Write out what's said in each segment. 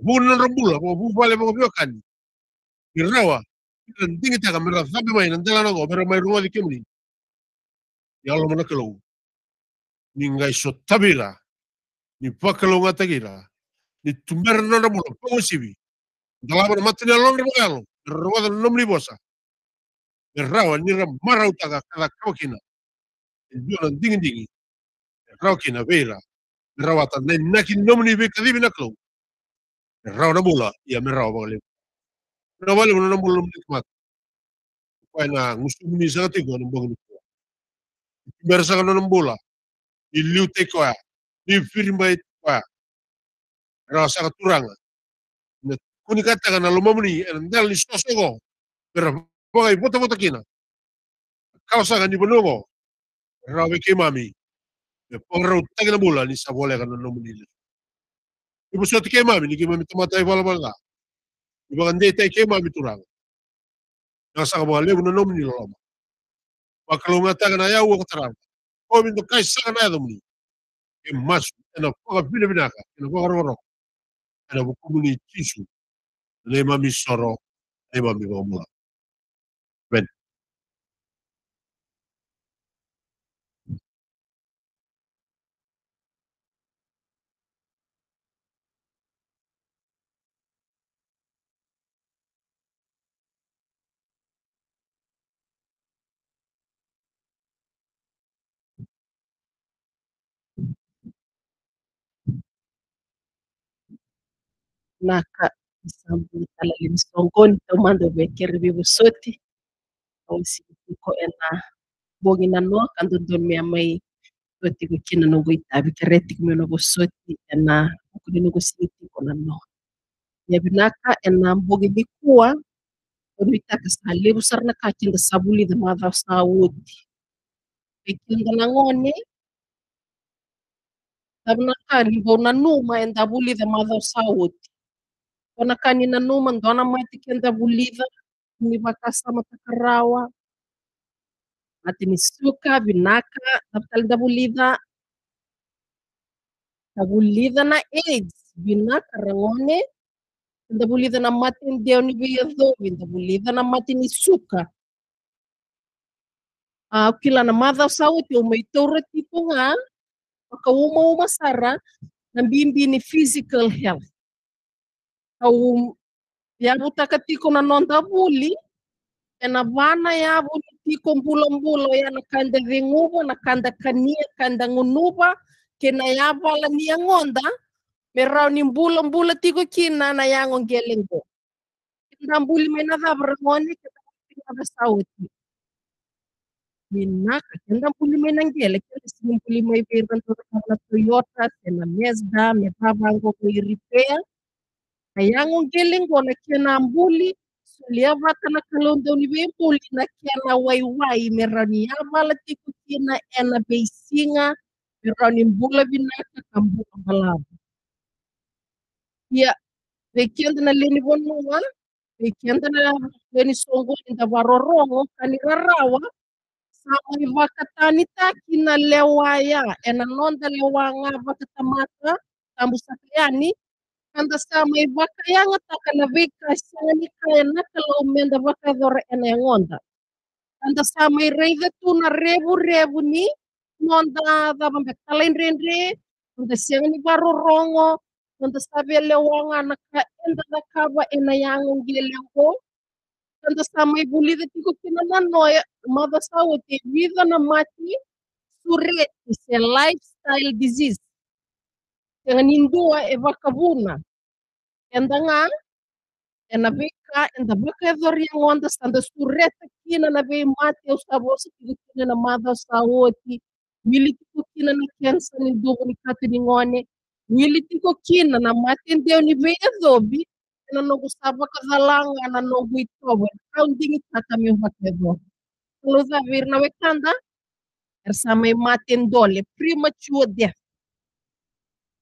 vulnerable ako bubale mo bio kan irrawa ndingi taga mera sabi mai nandela nago pero mai ruwa di kemni yalo mana kelo ningai so tabira ni pakalo ngatagira ni tumber no na mulo pongo sibi ndala mana matni alon ri bagalo ruwa da nomni bosa irrawa ni ram marau taga kada kokina ndona ndingi ndingi raukina vera rawata nen naki nomni be kadibi naklo bula ia me rau bale Na wale bula na bula kumata. Pai na ngusu muni sanga tiko na mbangu nikuwa. Ikumera sanga na bula i liu teko ya. Ni firimba itiko ya. Rawa sanga turanga. Na kuni kataka na lomamuni na ndal ni sosogo. Pera wanga ibota bota kina. Kau sanga ni bonongo. Rawa weke mami. Me pongrau tagi na bula ni na kana namunile. Ibu kemami, nigi mami tumatay wala wala. Ibagandi tay kemami turang. Yang saya unanom ni loma. Pakalungata kana ya wo tarang. O min do kai sa kana do muni. E mas ena ko ga binaka, ena ko ro tisu. Lema mami soro, le mami Naka isambutana emissongoni tomanda obeekerra si ko ena boogina do kan mi amai otti gukina noogwita ha bikereti kimwe n'obusoti ena siti ko na ya nyabinaka ena mbogidikuwa oruitaka ka saranaka da sabuli zamadha saawuti ekinda kan, nang'oone tabinaka nimbo nanuuma endabuli zamadha saawuti Dona-kany nanou mandona matiky an-davolidana mivakasama takarawa atiny soka, binaka, dapitalin-davolida davolidana ejy, binaka ragnone an-davolidana matiny deony veazôvy, an-davolidana matiny soka ako ah, ilana madhaw sauti ah. umeitoura ty togna baka umauma sara na mbimbiny physical health Au iavo tahaka tiako nanondavoly, ianavana iavo tiako ambolambola ianakanda vegnova, nakanda kania, kanda gnonova ke naiavo ala niagnonda mirao nimbolambola tiako kina naiagno angelengo. Kindamboly menavaviragnony kindamboly saoty. Menaka kindamboly menangela kindra simboly maheverina toyotra tena mesda miavava angoko eripea na Ayagn'ongely mbola kena amboly sy liavakana kalondony na kena ya wai wai merani avala tiako kena ena behisigna mirany mbola vinakaka na valavo. Ia bekentana na leni bekentana leny songony davarorogno kanirarawa sama hivaka tany taki na lewaya ena nonda lewa agnavaka tamaka tambosaka anda sama tak yang ivaka kalau takanavika baca kalomenda ene ngonda. Anda sama ireida tuna rebu rebu ni monda dava rey, rendre Anda siang ni baru rongo Anda onda sabe Anda tak enda ene yang ngi lewo. Anda sama ibuli de tiko kina na noya mada sawo te vida na mati sureti se lifestyle disease Nindua e vakavuna. Endanga, enabeka, mm. endabaka evariang onda sanda sureta kina na vei mate os tavosa kina na mada saoti. Militiko kina na kensa ni dubu ni katu ni ngone. Militiko kina na mate ndeo ni vei adobi. Na nogu sabaka zalanga na nogu itowe. Kaundingi tata mi vakedo. Luza vir na wekanda. Ersama e mate ndole. Premature death.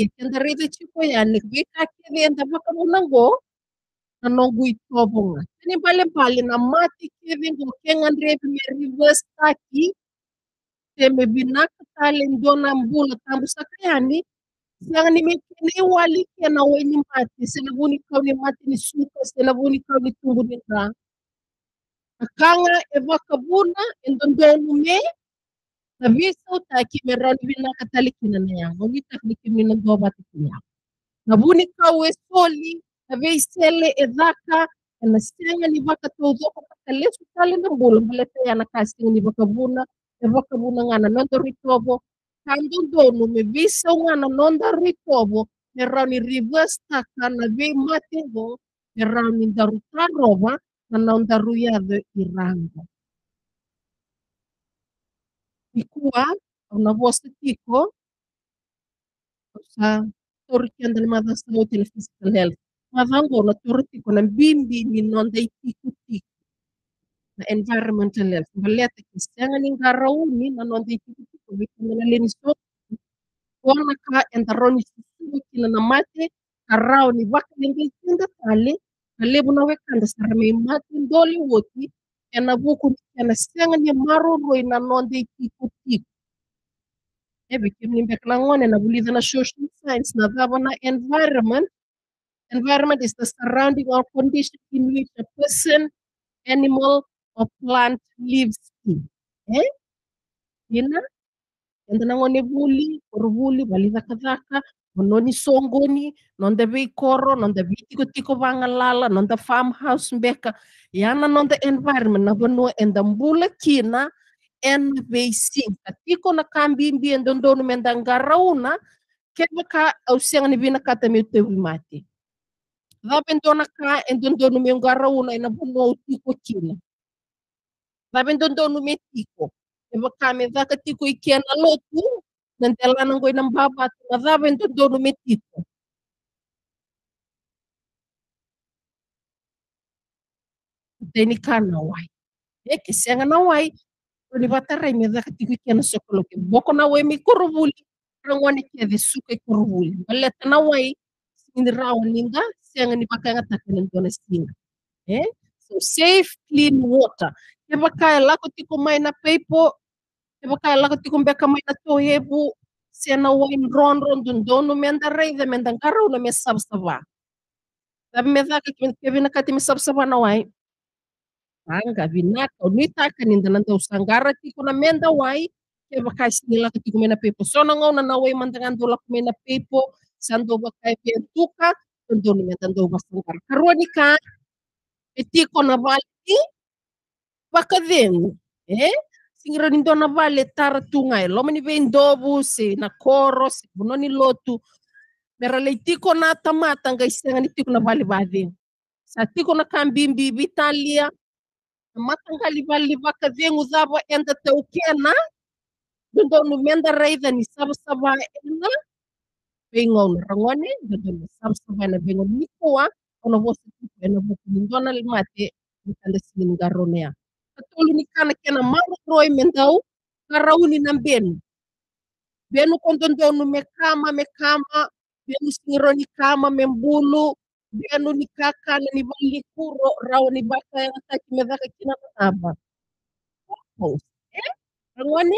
ekyandara ebekiko yanikibwa ekakera enda bakabona ngu nanogwita obung'a tani balibali me ngokeng'andire ebimeriwestaki teme binakatale ndio nambula tambusaka yani zangani mekene walike na wenye mati selavuni kauli mati ni suka selavuni kauli tumbu ni ra akanga evakabuna endondonu me tapi sauta ki me ron bi na katali ki na ya no mi tak ki mi na go ba ti ya na bu na ve sele e daka na sele na ka si ni ba ka bu na e ba ka bu na na no do ri to bo ka ndu do no me vi sa nga na no do ri to bo me ron ni ri ba sta ka na ve ma te bo me ron da ru ta ro de irango Quilcua, Ορναβό Τίκο, sa torkian dal mada sa hotel physical health madhango na bimbi ni non dai tiku na environmental health baleta ki sanga ni garau ni na non dai tiku tiku ni na leni so kona ka entaroni sisi ki na mate karao ni waka ni ngi tinda tale kale buna wekanda Ianavuku ianasenga maroro inanonde ikikutiko ebikimbek nangone na believe na na social science na na environment environment is the surrounding or condition in which a person animal or plant lives in eh ina and nangone vuli or vuli validha kadhaka noni songoni non da bei koro non da bei tiko tiko banga lala non da farmhouse mbeka yana non da environment na bano enda mbula kina en bei sinta tiko na kambi mbi enda ndono menda ngarauna kena ka au senga ni bina kata mi tewi mati Dhabe ndona ka endo ndono mi ngarauna ena bano tiko kina Dhabe ndo ndono mi tiko Eva kame dhaka tiko ikiana lotu ng dalanan ko ng baba at nadaba yung dodonumit ito. Denika nawai. Eh, Eke senga nawai. Oli batara ime daka tiku kia na sokoloke. Boko na wai mi korubuli. Rangwani kia de suka i korubuli. Maleta nawai. Sindi rao ninga. Senga ni baka nga taka nandona singa. Eh? So safe, clean water. Kebakaya lako tiko mai na peipo vakay lakatiko mbeka atao ebo tsy anao aindrandrondondao no miandaray da miandankarao no miasavasava daby miavaka kivinakaty misavasavanao ay anga vinaka no itaka nindanandao sangara tiko na mendao ay kiavakay sy nilaka tiko mena pepo na sonagnao nanao ay mandagnandao lako mena pepo sy andao vakay piantuka andao no miandandao vasangara karoany ka etiko na navaly ty vakaveny e singira ni dona vale tara tungai lo mani vem dobu se na coro se bunoni lotu mera leitiko na tamata ngai senga ni tiko na vale vade sa tiko na kambimbi vitalia mata ngali vale vaka vengu zava enda teu kena dondonu menda raida ni sava sava enda vengon rangone dondonu sava sava na vengon nikoa ono vosa tiko ena voku ni dona limate mitanda singa garonea tolini kana kena maro roy men taw ka rawni ben benu konton do nu me kama me kama benu singro ni kama men bulu benu ni kaka ni valli kuro rawni baka ya ta ki daka kina Oh, eh rangwani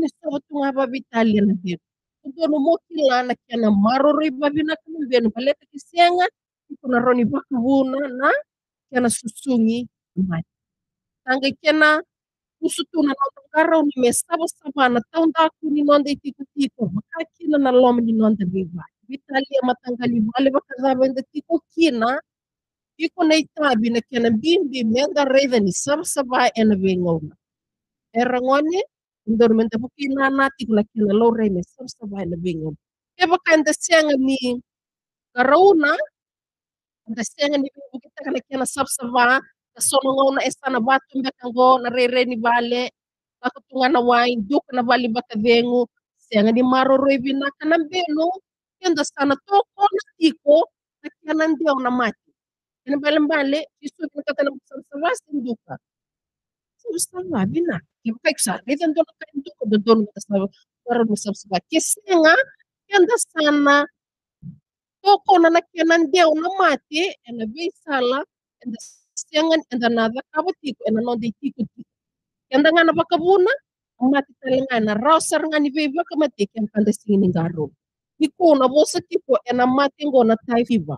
ni sabu tunga ba vitalia na ben dono mo kilana kena maro roy babina kama benu paleta kisenga kuna roni baka vuna na kena susungi mati usanga ikena usutunanonde ubwarau nimesabasabana taundakuniinonde itikokiko vakakina na lomninonde vivali vitalia matangalivale vakazavende tikokina iko na itabina kena ya bimbim enda reiveni sabasaba ena vengauna erangone indormente vukinana tikna kina lo reine sabasaba ena vengauna kevakaende senga e ni karauna anda senga ni bukit kana kena sabasaba gasongo esana eh, na ngo re ni bale tunga na wai, duka na bali bakavengu senga maro maroro na kana belu kenda sana toko na tiko na kana ndio na mati kana bale mbale isu kana kana msavasi nduka usanga bina kibuka kusara ndio ndo kana nduka ndo ndo kasaba maro msavasi kesenga kenda sana toko na na kana ndio na mati ena bisala enda sengen endanava kabo tiko enanonde tiko tiko kendangana vakavuna matitelengana rausarangani veiva kamateki ampandasingini ngaro nikona vosa tiko ena matengona taiviva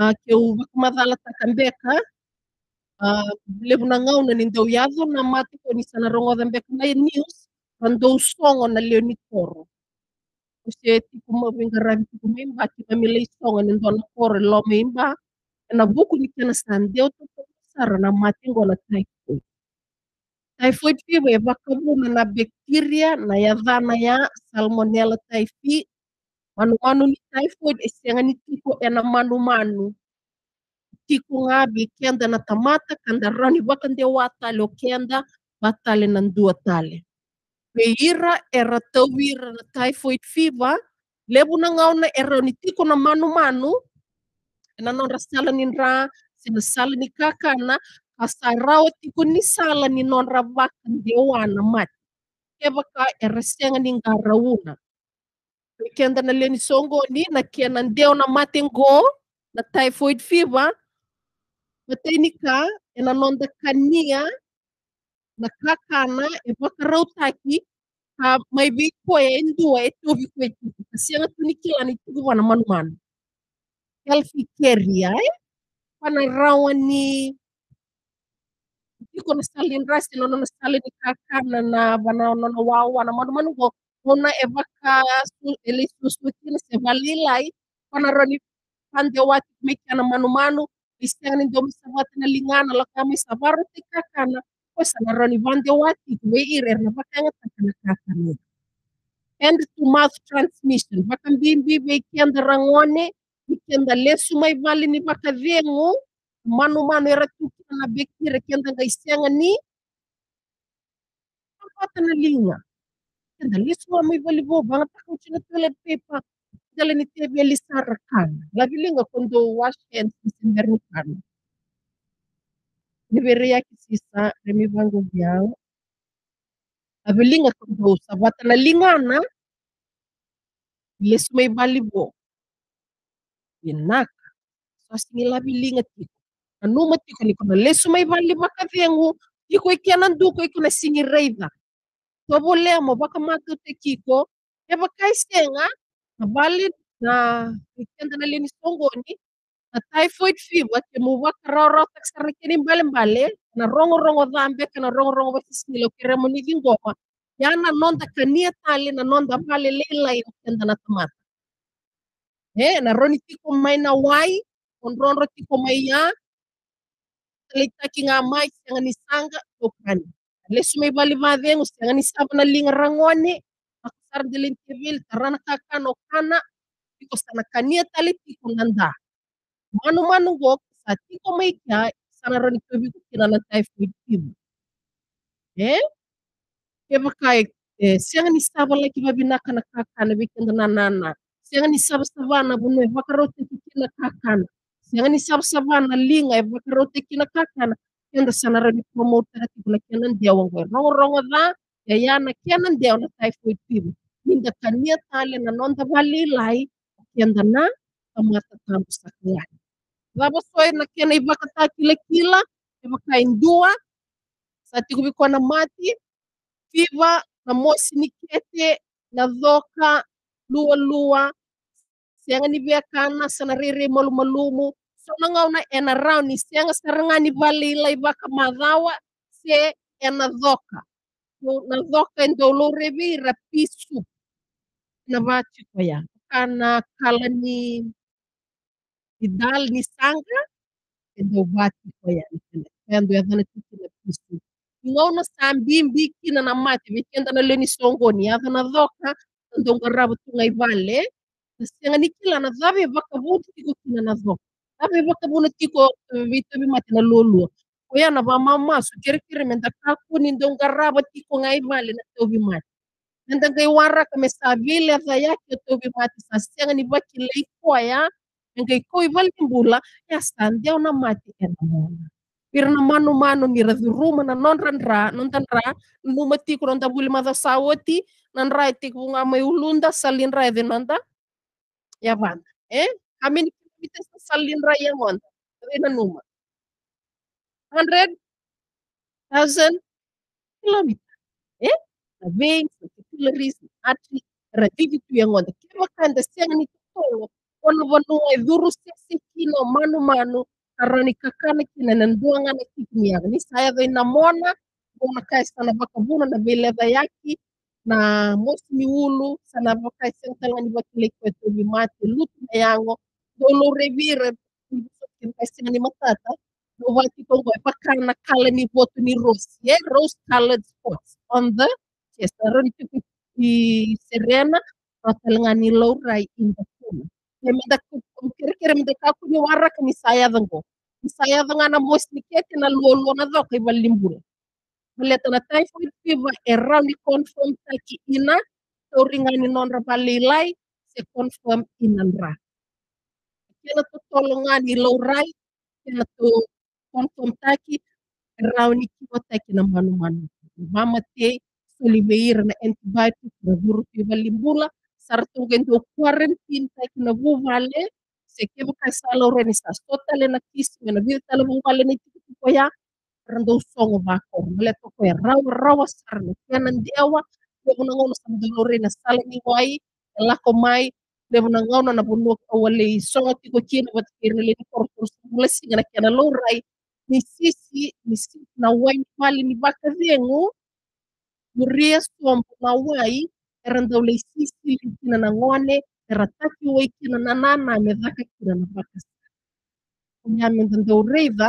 ah, keu vakamadhala takambeka ah, levuna ngauna ni ndeu yadho na matikonisana rongodha mbeka na news randou songo na leo koro ose tiko mavinga ravi tiko meimba tiko milei songo ni ndona koro lo na ni gukurikirana sande utotosara na matengo na typhoid typhoid fever evakabuna na bacteria na yavana ya salmonella typhi manumanu ni typhoid esenga ni tiko ena manumanu tiko ngabe kenda na tamata kanda rani wakande watale okenda watale na ndua tale peira era tauira na typhoid fever lebu na ngauna era ni tiko na manumanu manu, Nanao raha salany-ndraha sy ny salany kakana asarao tiko ny salany nao nravaka andehôana maty, kevaka erasainany angarahona weekend-na leni sôngôny nake nandeona matengô na typhoid fever matenika e nanondakania na kakana evaka raha taky ha mahivehy koa e indoa e, e tôvy koa ty asiagna toninkilany itikovana manomano yalfikiria fanaraoan'ny diko nasalin'ny rasy anao nasaliny kakana na vananana waoana mandomano vao ona evaka ele sosoakina sy eva lehilahy fanaraoan'ny fandehoatiko mekana manomano misy tegnany ndeo misavatana lignana laka misavaro ty kakana koa sanaraoan'ny vandehoatiko hoe irerina vakagna takana End to mouth transmission vakambimby vekianda ragnony kenda ikendalay somaivaly ny makavegno manomano eratokana bekiraky andangaisagnany fampatana ligna ikendalay somaivaly vaovagna takotrina telepepa dalany tevely sarakana laviligna kondo washen simbernikana nivereaky sisa remivangoviao aveligna kondo savatana na, le vali vo Binaka, sosinglaby ligna anu tiako, anao tiako aleko naleso maivaly makavengo, tiako eky anandoko eky nasigniraiva, tavoleamo baka matoto akiko, miavaka ya tegna avaly ah? na na mikendana ya le nisongôny, atao foity fiva ke movoaka raoraotako sarakeny na narognorognô avamby eky narognorognô vakisinilako ery amonivy ngôma, ia nanonda kania nonda nanonda avaly lehilahy na tamata he na roni tiko mai na wai on ronro tiko mai ya leitaki nga mai ni sanga tokani lesu mai vali ni sanga na linga rangone akar de lentevel tarana kakano kana tiko sana kania tali tiko nanda manu manu go sa tiko mai kia sana roni bi ko kina na he eh keva kai ni sabar lagi babi nakana kakana wikenda na nana sehingga ni sabsabana bunwe vakarote kikina kakana. Sehingga ni savana linga e vakarote kina kakana. Kenda sanara ni promote hati gula kenan dia wangwe. Rongo rongo dha ya yana kenan dia wana typhoid fever. kania tali, na nonda wali lai kenda na amata tambu sakayani. Vabo soe na kena ivakata kila kila dua. Sati kubikwa mati. Fever na mosi nikete na zoka lua lua senga ni biakana sana riri malumalumu sana ngauna ena rau ni senga sarangani valila ivaka madhawa se ena dhoka na dhoka endolorevi rapisu na vachiko ya kana kala ni idal ni sanga endo vachiko ya kendo yadhana tikina pisu ngauna sambimbi kina na mati vikenda na leni songoni yadhana dhoka ndonga rabu tunga ivale asignany kilanazavy avakavao ty tiako na avy avakavao tiako vita avy matilalolo ko iha navamaso kerekery miandakalko nindaongarava tiako agnaivale nataovy maty miandagna eo araka miasavily aza iaky ataovy maty sasiagnany vakilay koa ia angaiko ivalimbola iasandy aho namaty ianamona iry namanomano nirazoromana nondrandra nondandra noma tiako nondavoly mazasa sawoti nandra tiako vognama olonda salindra izy nonda Yaman. Eh? kami many kilometers salin raya Yaman? In a number. 100,000 kilometer. Eh? Na veins, na capillaries, na artery, yang tu Kira kan kanda siang ni tutoyo, ono wano e duru sese kino manu manu, karani kakana kina nanduanga na kikini yaga. Nisa yaga inamona, kaisa na bakabuna na vileva yaki na mousy olo sanavaka-tsainy tagnany voakileko eto nimaty lokonay ni ô, olo revira nivoasokin'ny matata novatiko pakana kala ni nivoatony rosy e rosy colored spots on the chest reo nitiko iserena ratalagnanilao ray indakona de mindako mikerikery mindakako nio araka nisaiavagna ô nisaiavagna namôsiny ke tena loaloana zao ka ivalimbola miletana typhoid fever era rauni confirm taki ina so ringaninonra palailai se confirm inanra kena to tolongani kita kena to confirm taki rauni kiwa taki na manu mama te soliveira na antibiotic na vuru fever limbula sartungendo quarantine taki na vale se keva kaisala oreni sa sotale na kisi mena viditale vuvale na itikitiko koya randousogno vakôro le ataoko hoe raorao asariny fiainan-diawa levonagnao nasambodanao regny asaligny ho ay ialako may levonagnao nanavonoako ao ale isaogno na koa kena voatekerina le nikôrokôro mbola signanakianalao ray nisisy nisisy nahoay nifaly nivaka regno noria soambo na eran-dao le sisi isisy le kinanagnoane erataky hoe kinananana miavaka kinanavaka omiamin-dandao reva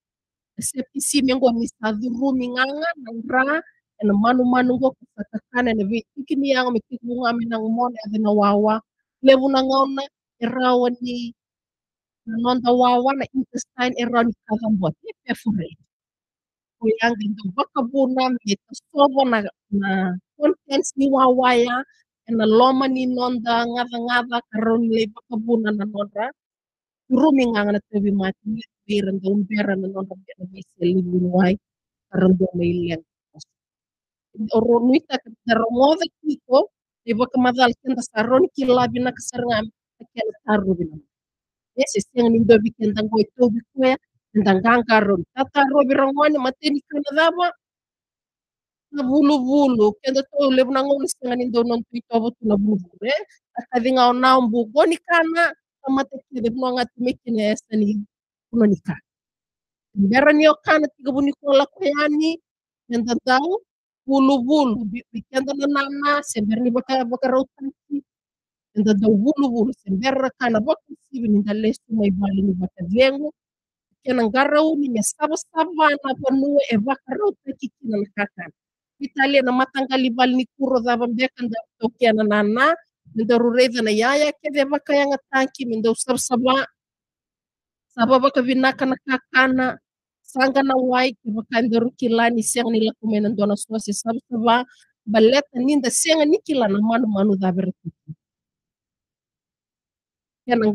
sepisime ngomisa mi ng'ang'a na manu ena manumanungo kupatakana ena ni yango mitikung'ame na ng'umona ethina wawa levuna ng'auna erawa ni nanonda wawa na intestine erawa ni kathambwa yang kuyanga ndo vakavuna mitasova na, na contents ni wawaya ena loma ni nonda ng'atha ng'atha karoni lei buna na nonda juróomi tawi maati beerande on beerande noon tan mbiyaɗa wayi selli wino waawi arando ma yillende ronuyta kadi daramooɓe kiiko e boka madal kenda sa ron killaabi naka sarŋaami hakkele tarrubinama e so seŋnimɗoɓe kendango e towɓi koya ndangangaromi tatarroɓe ranwane mateni kanadaba na bulu bulu kenda to lebnango ni seŋanin do non tuitobo tuna bulu bulu e akadhiŋa goni kana amatekerero mwangatumikine yesa ni kunonika mbera niyo kana tigabunikola koyani nenda dau bulu bulu bikenda na nama sembera ni boka boka rautaki nenda dau bulu bulu sembera kana boka sibi nenda lesu mai bali ni boka viengo kena ngarau ni mesabo savana panue evaka rautaki kina nakakana Italia na matanga libali ni kuro zava mbeka nda tokiana na na minda ruraivana iaiakely avaka iagnatanky minda ho sabosaba saba avaka vinakana kakana sangana hoaiky avaka minda ro kilany isiagna ny lakomenandoana soasy sabosaba mba letany inda manu ny kilana manomanodavy raky tena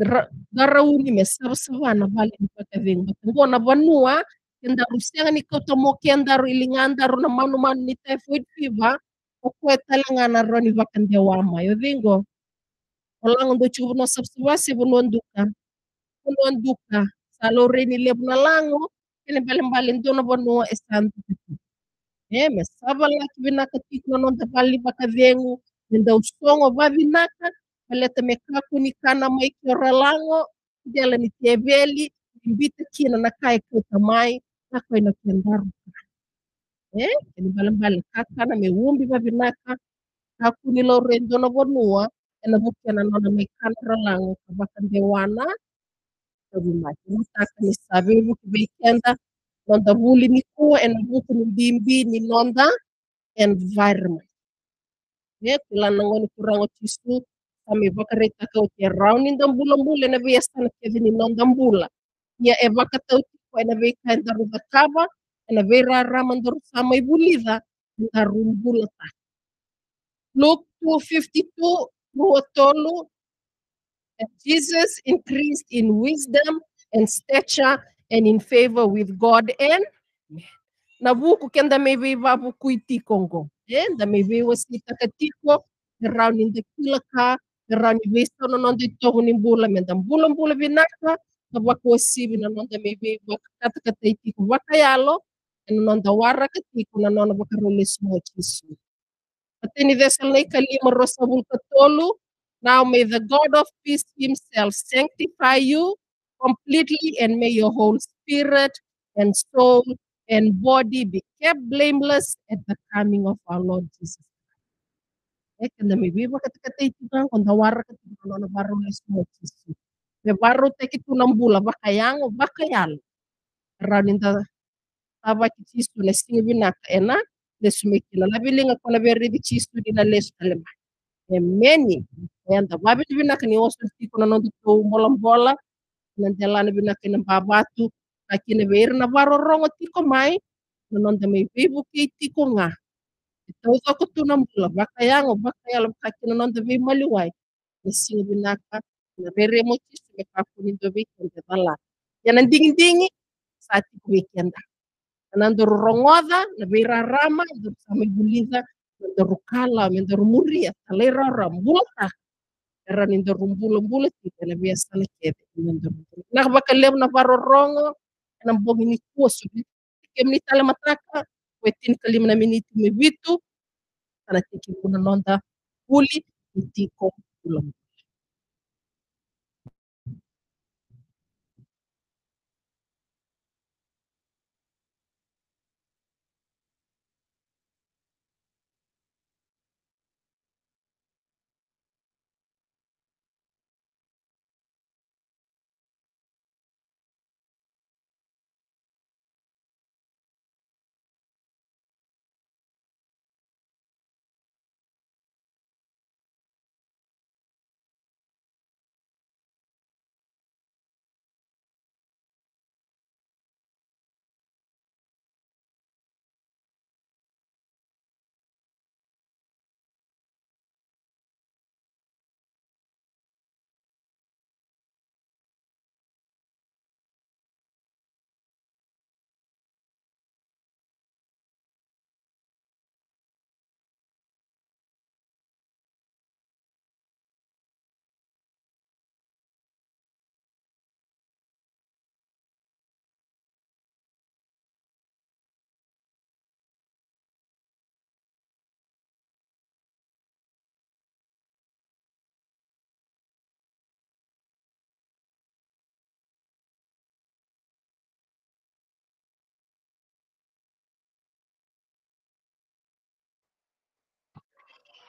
garahony me sabasabana valiny vakavegny batangona vanua kendaro siagna ny kautamoa kendaro ilignandaro na manomano ny typhoid fever okuwe talangana roni vakandia wamayo vingo olango duchu vuno sabsubasi vunonduka vunonduka salorenile vuna lango kene mbalimbali ndono vonuo esantu kati eme savalaki vinaka tikunononta vali vakavengu nenda usongo vavinaka valeta mekaku nikana maikiora lango kudela niteveli nimbita kina na nakai kautamai nakoinakendaro Engene eh? mbalimbali kaka na mewumbi vavinaka, hakunilo renjo novonua ena vukenano na mekanra lango kavaka ndewana tavumaki mutaka nisave vuku veikenda nonda vuli nikua ena vuku nibimbi ni nonda environment ye kulanangoni kurango tisu kami vakareta kau ke rauninda mbula-mbula ena veiasana ya keve ni nonda mbula ia evaka tau tiko ena veikenda ruva kava And a la ve raha raha bolo iza aroambola ta Luke 2:52 Ruotolo and Jesus increased in wisdom and stature and in favor with God and man. Nabuko kenda meve vavo kuiti kongo. Eh, da meve wasita katiko round in the kulaka round in the no non de togo ni bula menda bula bula vinaka na wako sibi na non da meve vakata kataiti vakayalo nandawaraka ty ko nanaonavaka reo lesoakiso ateny veselnay kalima ro savolo Katolu." now may the god of peace himself sanctify you completely and may your whole spirit and soul and body be kept blameless at the coming of our lord jesus eka eh, na miwiwa katika teitigan ko ndawara katika nanaona varo lesoakiso me varo teki tunambula vakayang vakayalo around in the avaki by'isuri na singa nak ena lesumekina labilinga kona beridi di na lesu talema emeni enda bi nak ni osu tikuna nondu to mbola mbola na ndelana binaka na babatu akina na varorongo ko mai na nonda mei vivu ki ko nga Então, eu estou com o mula, bacaiango, bacaialo, bacaiano, não maliwai. Assim, binaka, na bere motis, me papo, me dove, que anda lá. E na e e ding-ding, Rama, nandorurongoda naveirarama dorusamaiguliza nandorukala mendorumuria talairora mbulata era nindorumbulombula tite naveasala kede nandorumbula nakabakalevu navarorongo enamboginitua ¿eh? sovitikeminitalamataka pues kuetinikalimu naminitimevitu kana tikikuna nonda buli nitiko bulombu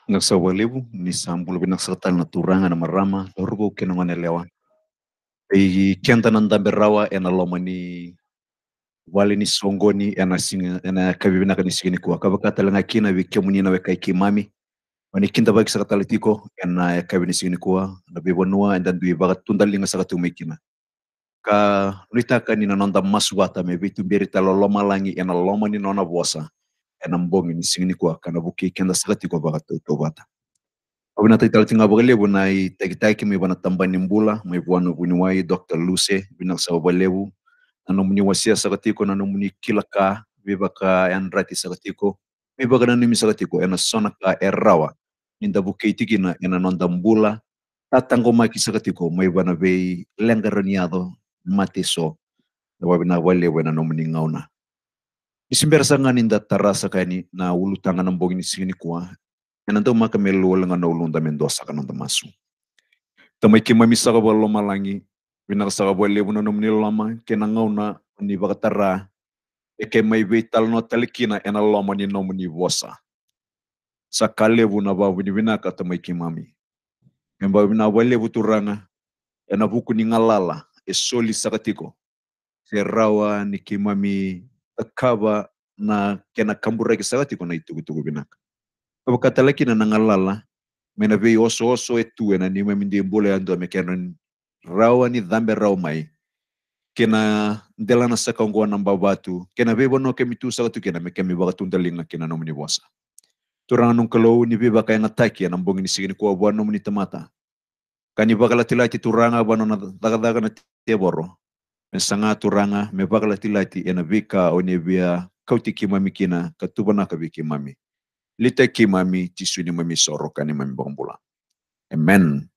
Nak sa lebu ni bi nak serta na turanga na marama dorgo kenongan lewa. E kenta nanda berawa ena loma ni ni songoni ena singa ena kabibina kani sigini kuwa kata langa kina wike muni na weka iki mami. Wani kinta bagi sakata letiko ena kabini ni kuwa na bebanua enda ndui baga tundalinga sakata kina. Ka nuita kani na nanda maswata mebitu berita langi ena loma nona bosa. Enam ni ini kwa kana buki kenda sagati kwa baga to bata abina tai tal tinga bagale buna i taki taki mi bana tambani wai dr luce bina sa balebu nanu muni wasia sagati ko nanu muni kilaka bebaka enrati sagati ko mi nanu ena sonaka errawa ninda buki tikina ena nontambula, mbula tatango maki sagati ko mai bana bei lengaroniado mateso Dawa bina Isimbersangan inda tarasa kani na ulu tangan nambong ini sini kuah. Enanto maka melu lenga na ulu nda mendosa kanan tamasu. Tamai kima misa kaba lo malangi. Winak saka bo lebu na nomini lama kena ngau na ni bakatara. Eke may vital no talikina ena lama ni nomni vosa. Saka lebu na babu ni winaka tamai kimami. Emba wina e wa lebu turanga. Ena buku ni ngalala. Esoli sakatiko. Serawa ni kimami akaba na kena kambura ke salati kona itugu tugu binaka aba katalaki na nangalala mena vei oso oso etue na nima mindi mbole ando ya amekena rawa ni dhambe rawa mai kena ndela na saka ngwa na mbabatu kena vei bono ke mitu saka tu kena mekemi baga tundalinga kena nomni wasa. turanga nungkalo ni vei baka yang ataki ya na ni sigini kuwa buwa nomni tamata kani baga latilati turanga bano na daga daga na teboro me sanga turanga me bagla lati ena vika o ne via kauti kimami kina katubana ka viki mami lita tisu ni mami soroka ni mami bambula amen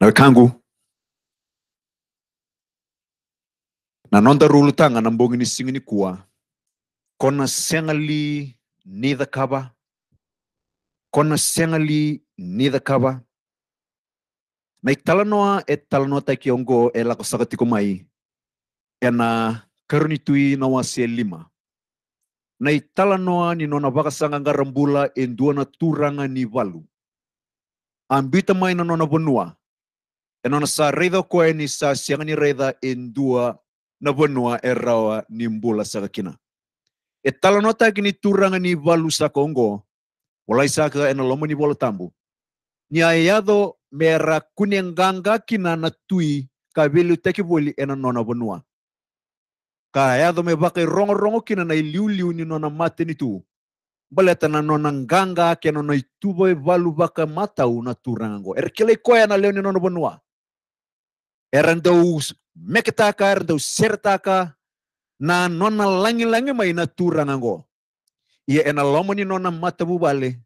na kangu na nonda rulu tanga na mbongi ni ni kuwa kona li nidha kaba kona li nidha kaba Naik e talanoata ki ongo e lako sakatiko mai. E na karunitui na wasi e lima. naik ni nona wakasanga ngarambula e nduana turanga ni walu. Ambita mai na nona bonua. E nona sa reitha koe ni sa siangani reitha e ndua na bonua e rawa ni mbula sakakina. E talanoata ki ni turanga ni walu sa Walai saka e na wala tambu. niaiado mera kunenganga kinana tui kabelu teki boli ena nona bonua. Kaiado me bakai rongo rongo kinana iliu liu ni nona mate ni tu. Baleta na nona nganga ke nona itubo e valu baka matau na turango. Erkele koya na leo ni nona bonua. Erandau meketaka, erandau sertaka, na nona langi langi mai na turango. Ia ena lomo ni nona mata bubale.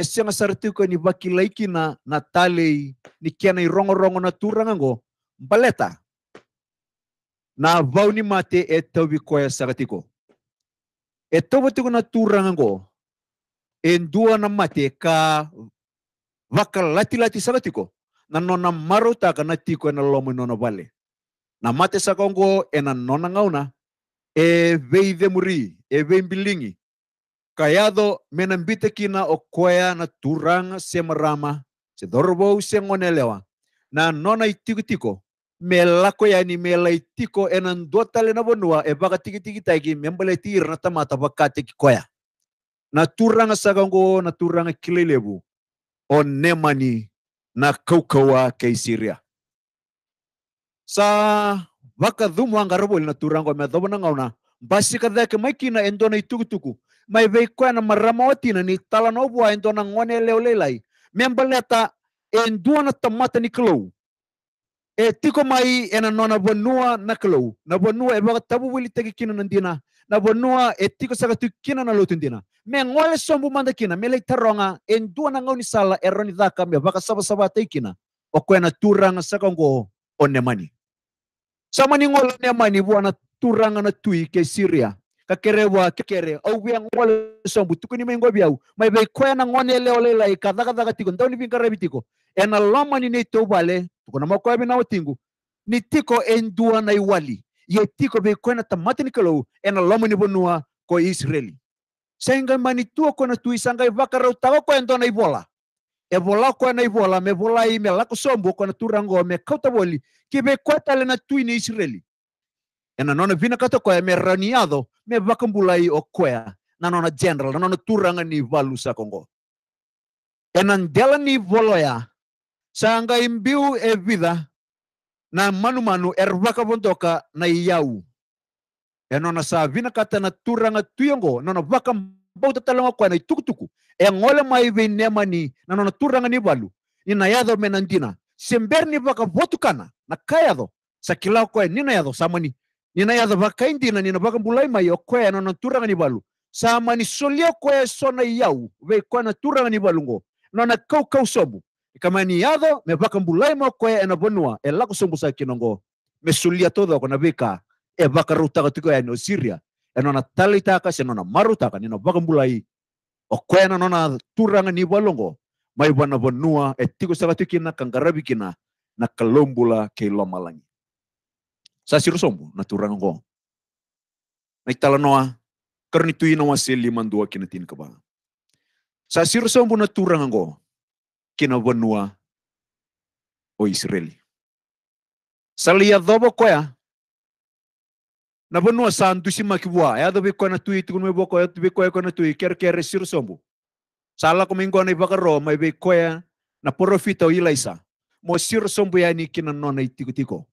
esena saratu ko ni vakilaiki na na talei ni kena i rongorongo na turanga go baleta na vauni mate e tauvi ko e saratiko e tawatiko na turanga go e ndua na mate ka vakalatilati saratiko na nona marotaka na tiko ena na lomo nona vale na mate sakongo e ena nona ngauna e vei muri e vei Kayado menambite kina okwea na turang semarama sedorbo sengonelewa na nona itikitiko melako yani mela itiko enandota na bonua ebaga tikitiki taigi membele tir na tamata bakate kikoya na turanga sagango na turanga kilelebu onemani na kaukawa kei Syria sa baka dhumwanga robo na turango medobona ngauna basika dhake makina endona itikutuku mai vei koena maramaotina ni talano voa na dona ngone e leo leilai e na tamata ni kalou e tiko mai e na nona vanua na kalou na vanua e vaka tavuwili teki kina na dina na vanua e tiko saka tu kina na lotu ndina. mea ngole sombu manda kina mea lei taronga e na ngau ni sala e roni dhaka sabasaba te kina o na turanga saka ngo o nemani samani ngole nemani voa na turanga na tui ke Syria kakere kekere au bia ngol sombu tukuni mengo biau mai be kwa na ngone le ole lai e kada kadha katiko ndoni vinga rabitiko ena loma ni ne to bale tukuna mako bina otingu ni tiko endua na iwali ye tiko be kwa na tamati ni kelo ena loma ni bonua ko israeli senga mani tuo kona tuisanga ivakara utawa ko endona ibola e vola ko na ibola me bola i me lako sombo ko na turango me kauta boli ki be kwata le na ni israeli ena nona vina kato ko me raniado me mbula i okwea na nona general na nona turanga ni sa kongo enan ndela ni voloya sanga imbiu e vida na manu manu er vondoka na iyau enona sa vina kata na turanga tuyongo nona vaka mbauta talanga kwa na itukutuku engole maive ni na nona turanga ni valu na yado menandina sember ni vaka votukana na kayado kilao kwa nina yado samani ninayazavaka indina nina vaka bulai mai okwe na naturanga ni balu sama ni solio kwe sona iau ve kwa naturanga ni balungo na na kau kau sobu kama ni yado me vaka bulai mo kwe na e lako sobu sa kino kinongo me sulia todo kona vika e vaka ruta katiko ya no Syria enona talitaka senona marutaka nina vaka bulai okwe na nona turanga ni balungo mai vana bana e tiko sa kina kangarabi kina na kalombula keilomalangi Sacerdote, naturan ko. Naitala noa, karnitui na wasil limandua kinatin ka ba? Sacerdote naturan ko, kinabanua o Israel. Salia ko ya, na banua sandu si makiwa, ya dobi ko na tuwi, mebo boko, ya dobi ko ya ko na tuwi, kere kere sirosombu. Sala kumingo na ibakaro, maibe ko ya, na porofita o ilaisa. Mo sirosombu ya ni kinanona itiko-tiko.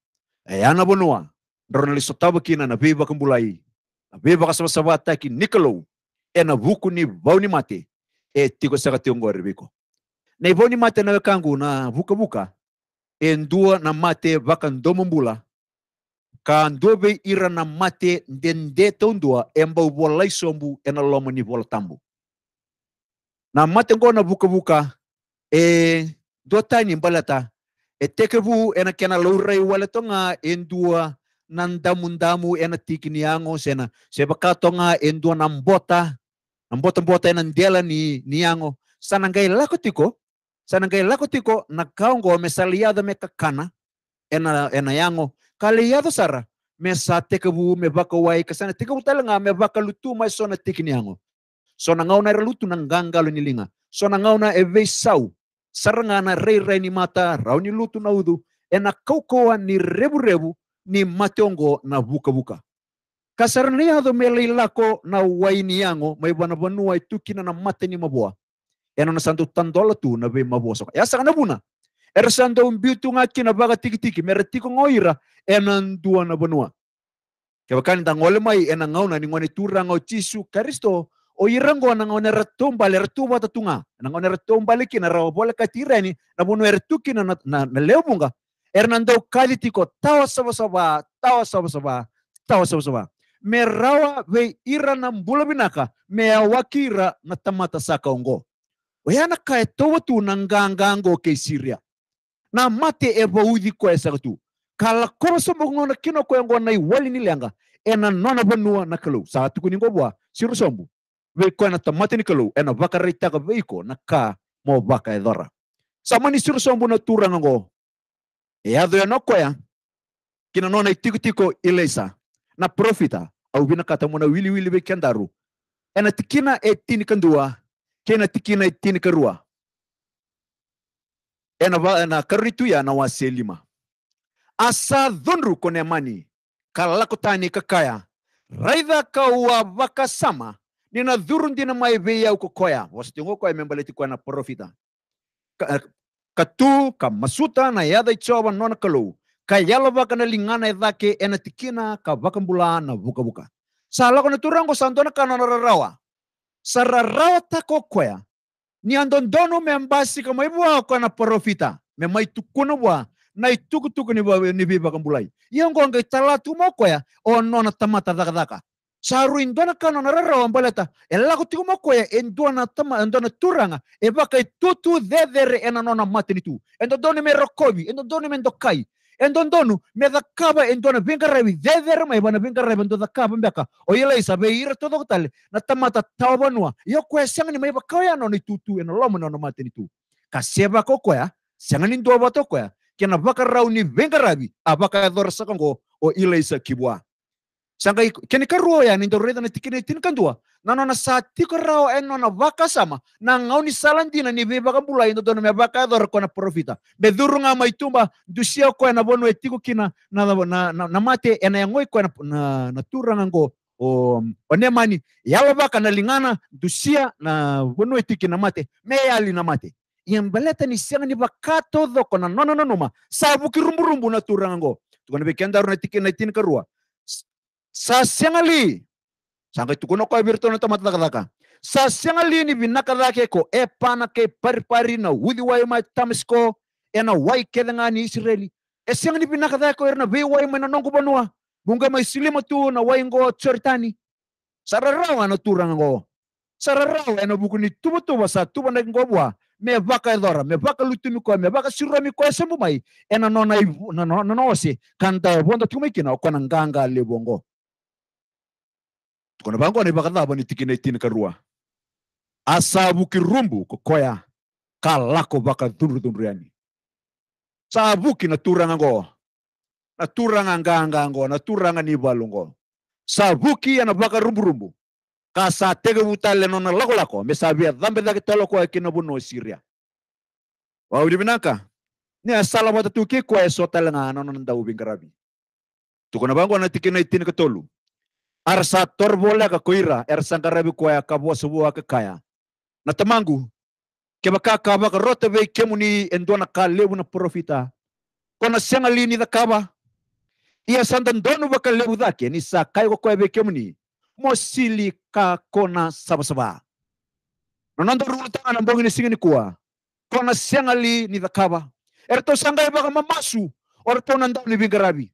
E ana bonoa jornalista tava aqui na beba kumbulai Na beba kasaba saba ataki Nicolau. E na buku ni bau mate. E tigo saka te ongore biko. Na bau mate na kangu na buka buka. E ndua na mate baka mbula Ka ndobe ira na mate ndende tondua e mbau bola isombu e na lomo ni bola tambu. Na mate ngona buka buka. E dotani mbalata. e teke vu ena kena laurei wale tonga endua nandamundamu ena tikiniango sena sebaka tonga endua nambota nambota-bota ena ndela ni niango sanangai lakotiko sanangai lakotiko nakaongo mesaliado mekakana ena ena yango kaliado sara mesa tekebu mebaka wai kasana tekebu talanga mebaka lutu mai sona tikiniango sona ngauna e lutu nangangalu nilinga sona ngauna evei sau Rei-Rei ni mata raho ny loto na udu e ni rebu-rebu ni mationgo na buka kasarani ado melei lako na waini yango mai bana banua itukina na mate ni maboa eno na santu tandola tu na be maboa soka yasa e kana buna er santo mbiutu ngaki e na baga tiki tiki meretiko ngoira enandua na banua kebakan dangole mai ngau na ningone turanga cisu karisto o irango na ngone retumba le ratuba tatunga na ngone retumba le kina rawa bola katirani na bunu ertuki na na, na leubunga Hernando Kalitiko tawa saba saba tawa saba saba tawa saba saba merawa ve ira na mbula binaka awakira na tamata saka ongo yana kae eto tu na ngangango ke siria na mate ebo udi ko esa tu kala koro sombo ngona kino ko ngo na iwali ni lenga ena nona bonua na kalu sa tukuningo bwa siru ve ko na tamati ni kalu ena waka veiko na ka mo waka e dora. Sa mani siru turanga ngo. E adu ya koya ya. Kina nona i tiku tiko Na profita au vina kata mona wili wili ve kendaru. Ena tikina e tini kandua. Kena tikina e tini karua. Ena, ba ena karitu ya na waselima. lima. Asa dhundru kone mani. Kalakotani kakaya. Raidha kaua vakasama sama. nina durun ndina maive yau kokoya wastingo koya membele ti koya na profita ka, eh, katu ka masuta na yada ichova nona kalu ka yala vaka na lingana dake ena tikina ka vaka mbula na buka. Sa lako na turango sandona kana na rarawa sararawa ta kokoya ni andondono membasi ka maivu wako na profita me maitukuna wa na itukutuku ni viva kambulai. Iyo ngonga italatu mokoya nona tamata dhaka dhaka. saru indona kano na rara baleta ela ko tiko mako ya indona tama indona turanga e baka tutu dedere ena nona matini tu endo doni me rokobi endo doni me ndokai endo donu me dakaba indona vinga rabi dedere me bana vinga rebi endo dakaba mbeka o yela isa be ira todo kotale na tamata tawabanua yo ko esanga ni me baka ya nona tutu ena lomo nona matini tu kaseba ko ko ya sanga ni ndo bato ko ya kena baka rauni vinga rabi. abaka dorsa kongo o yela isa kibwa sangai kene karuo ya ni doreda na tikene tin kandua na na sa tiko rao en eh, na vaka sama na ngau ni salandina ni beba kambula bulai ndo na vaka dor na profita be durunga maitumba dusia ko eh, na bonu etiko kina na na na mate ena ngoi ko na na eh, turanga ngo o one mani ya vaka na lingana dusia na bonu etiko na mate me yali na mate baleta ni sanga ni vaka todo ko na no no no ma sa sabu kirumburumbu na turanga ngo tukona bekenda ro na tikene tin karua sasiangali sanga tukono ko bir tono tamat lakadaka sasiangali ni binakadake ko epana ke paripari na wudi wai ma tamisko ena wai kelenga ni israeli esiang ni binakadake ko erna be wai ma nanongo banua bunga ma isilima tu na wai ngo chortani sararawa na turanga ngo sararawa ena bukuni tuba tuba sa tuba na ngo bua me vaka edora me vaka lutumi ko me vaka sirra mi ko esembu mai ena nona na no no se kanta bonda e tumikina ko na nganga lebongo Kona bango ne bakata bani tikine tin karua. Asabu kirumbu kokoya kalako baka tunru tunriani. Sabuki na turangango. Na turangangangango, na turangan ibalungo. Sabuki ana baka rumbu-rumbu. Kasa tege butale nona lako-lako. Mesabia dhambe dake taloko akina buno Syria. Wau dibinaka. Ni asala wata tuki kwa esota lenga anono nanda ubing karabi. Tukona bango na tikine itin ketolu. Arsa torbola ka kuira, ersa ngarabi kuaya kabua sebuah kekaya. Na temangu, kebaka kaba ka rote be kemuni endona ka lebu na profita. Kona senga lini da kaba. Ia sandan donu baka lebu dake, ni sa kai ko kuaya kemuni. Mo sili ka kona sabasaba. Nonondo rulu tanga na mbongi ni singi ni kuwa. Kona senga li ni da kaba. Erto sangai ka mamasu, orto nandau ni bingarabi.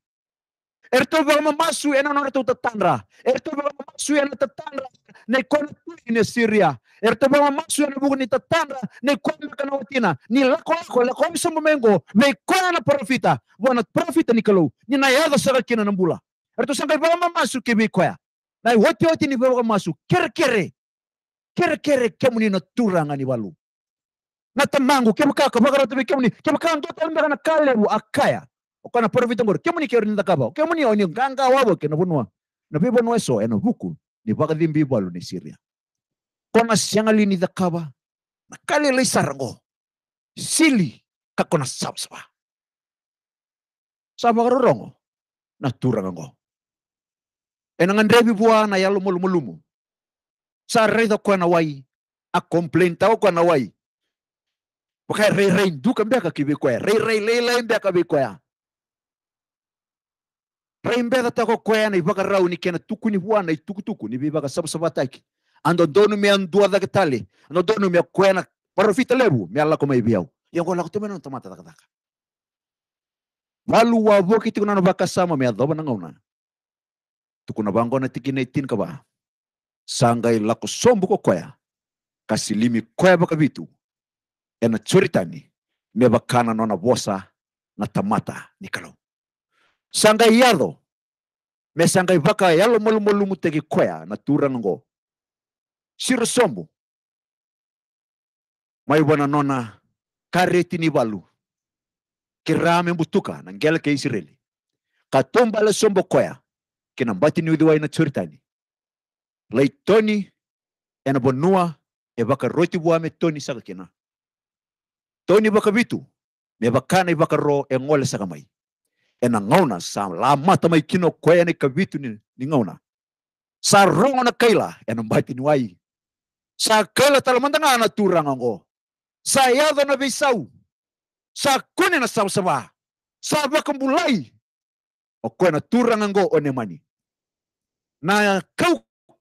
Er to vama masu ena eh, nona tu tatandra. Er to vama masu ena eh, tatandra ne kona tu ne Syria. Er to vama masu ena buku ni tatandra ne kona kana eh, Ni lako lako lako mi sombo mengo me na profita. Wana profita ni kalau ni na yaga sara kina na bula. Er to sampai vama masu ke bi koya. Na wati wati ni vama masu kere kere. Kere kere kemuni na turanga ni balu. Na tamangu kemu kaka bakara tabi kemu kemu kaka kana kalebu akaya okana porvitongoro kemuni keori ndakava kemuni oni nganga wavo kenavonua navivonua eso ena vuku ni vakadhimbivalu ni siria kona siangali ni dakava na kali lai sarango sili kakona savasava savakarorongo na turangango ena ngandrevi vua na yalumulumulumu sa reitha kuana wai a complain tau kuana wai Pakai rei rei duka mbeka kibi kwaya, rei rei lei lei mbeka bi raimbeda tako kwena ivaka rauni kena tuku ni huana itukutuku ni vivaka sabusabu ataki ando donu mea duada ketali ando donu mea kwena parofita lebu mea lako mai biau yango lako temena tomata daka daka walu wavo kiti kuna no baka sama mea doba na ngauna tuku na tiki na itin kaba sangai lako sombu ko kwaya kasilimi kwaya baka vitu ena churitani mea bakana nona bosa na tamata nikalau sanga yalo me sanga ivaka yalo molumolungu teki koya na turango siro sombu maibona nona karetini balu kirame butuka na ngela ke Israeli katomba la sombo koya kina mbati ni udhiwai na churitani bonua e ebaka roti buame toni saka kina toni baka bitu me mebakana ibaka ro engole saka mai ena ngauna sa lama mai kino koe kabitunil, kavitu ni, ni ngauna. Sa rongo na kaila ena mbaiti wai. Sa kaila talamantanga na turanga ngo. Sa yada na beisau. Sa kone na sabasaba. Sa bakambulai. O koe na turanga ngo one mani. Na kau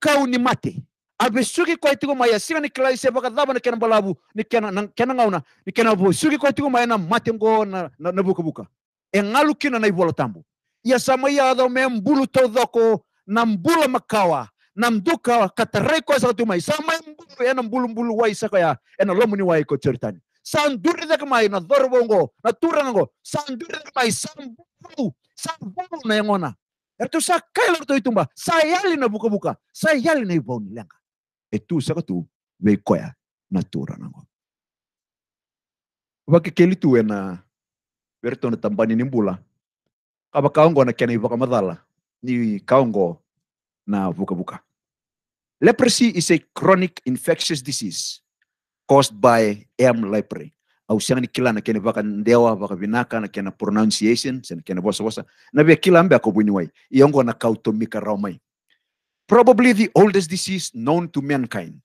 kau ni mate. Abe suki koe tigo mai asinga ni kilai se bakadaba na kena balabu. Ni kena, na, kena ngauna. Ni kena bo. Suki koe tigo mai na mate ngo na, na, na buka buka e ngalu kina nei wala tambu. Ia sama ia adau mea mbulu tau doko na makawa namduka mduka katareko tu mai Sama mbulu ena mbulu mbulu wai saka ya ena lomu ni wai ko ceritani. Sanduri dek mai na dorobongo na turango. Sanduri dek mai sambulu sambulu na yangona. Ertu sa kailor to itumba. Sa yali na buka-buka. Sa yali na ibau ni lenga. etu tu saka tu koya na turango. Wake keli tu ena berto tambani nimbula. Kaba kaongo na kena ibaka madala, ni kaongo na buka buka. Leprosy is a chronic infectious disease caused by M. leprae. Au siang kila na kena baka ndewa, baka vinaka na kena pronunciation, na kena bosa-bosa. Na bia kila ambe ako Iongo na kautomika raumai. Probably the oldest disease known to mankind.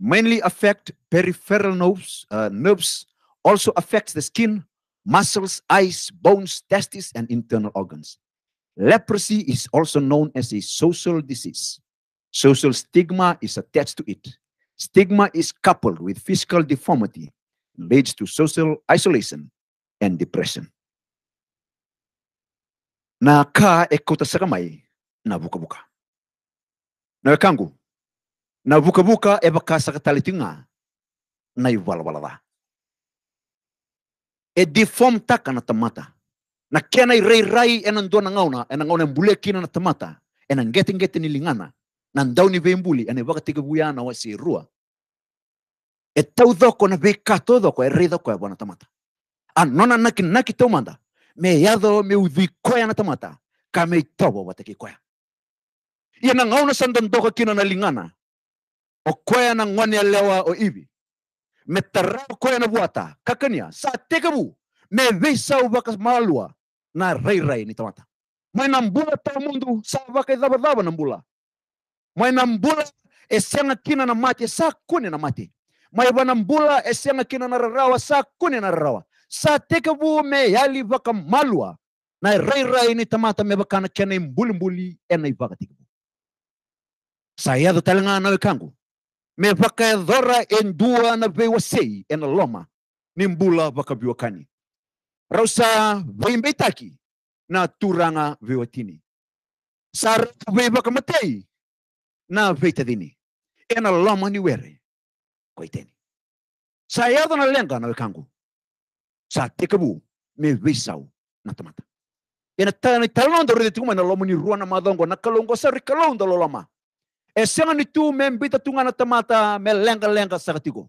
Mainly affect peripheral nerves, uh, nerves also affects the skin, muscles, eyes, bones, testes, and internal organs. Leprosy is also known as a social disease. Social stigma is attached to it. Stigma is coupled with physical deformity, leads to social isolation and depression. na kaa e sakamai na buka-buka. Na kangu, na buka-buka ebaka baka sakatalitinga na i e deform taka na tamata na kena i rai e nandoa na ngauna e na ngauna e mbule kina na tamata e na ngete ni lingana na ndau ni mbuli e na vakateke vuyana wa sirua e tau dhoko na kato dhoko e rei dhoko e vua na tamata anona naki naki tau manda me yadho me udhi koya na tamata ka me itaua vateke koya ia na ngauna sa ndondoko kina na lingana o koya na ngwane alewa o ivi meterra koe na vuata, kakania, e sa tekabu, e me veisa o malua, na e rei rei ni tamata. Mai nambula tau mundu, sa vaca nambula. Mai nambula e senga kina na mate, sa kune na mate. Mai nambula e senga kina na rarawa, sa kune na rarawa. Sa me yali vaca malua, na rei rei ni tamata me vakana kena imbuli mbuli, ena i vaca tekabu. Sa iado na wekangu mevaka e dhora e na veiwasei e na loma ni mbula vakaviwakani rausa veibeitaki na turanga veiwatini sa rapu veivakamatei na veitadini ena na loma ni were koiteni sa eava na lenga na vekangu sa tekavu me veisau na tamata e na talanodorede tikuma e loma ni rua na madongo na kalongo sa rikalonda loma esengan itu membitattungan na tamata melengka-lengka saratigo.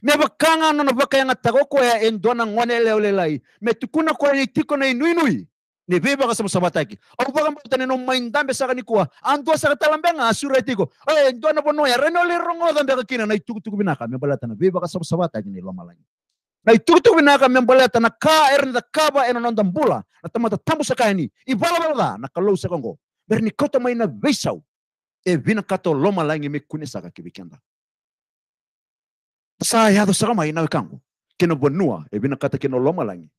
Me bakanga na bakanga taroko ya endona ngone leolelai. Me tukuna kwa ni tiko na inuinui. Ni beba ka samusabataki. Au baka mbata neno maindambe saka ni kuwa. Andua saka talambenga asura itiko. Oye ya endona bono ya reno le rongo dambe ka kina na binaka. Me balata na beba ka samusabataki ni lomalangi. Na binaka me balata na ka erni da kaba eno nondambula. Na tamata tamu saka ni. Ibala balada na kalau sakongo. Berni kota maina besau evina kato loma langi mikuni saka kivikenda saa yatho sakama ina e kangu kino bonua evina kata kino loma langi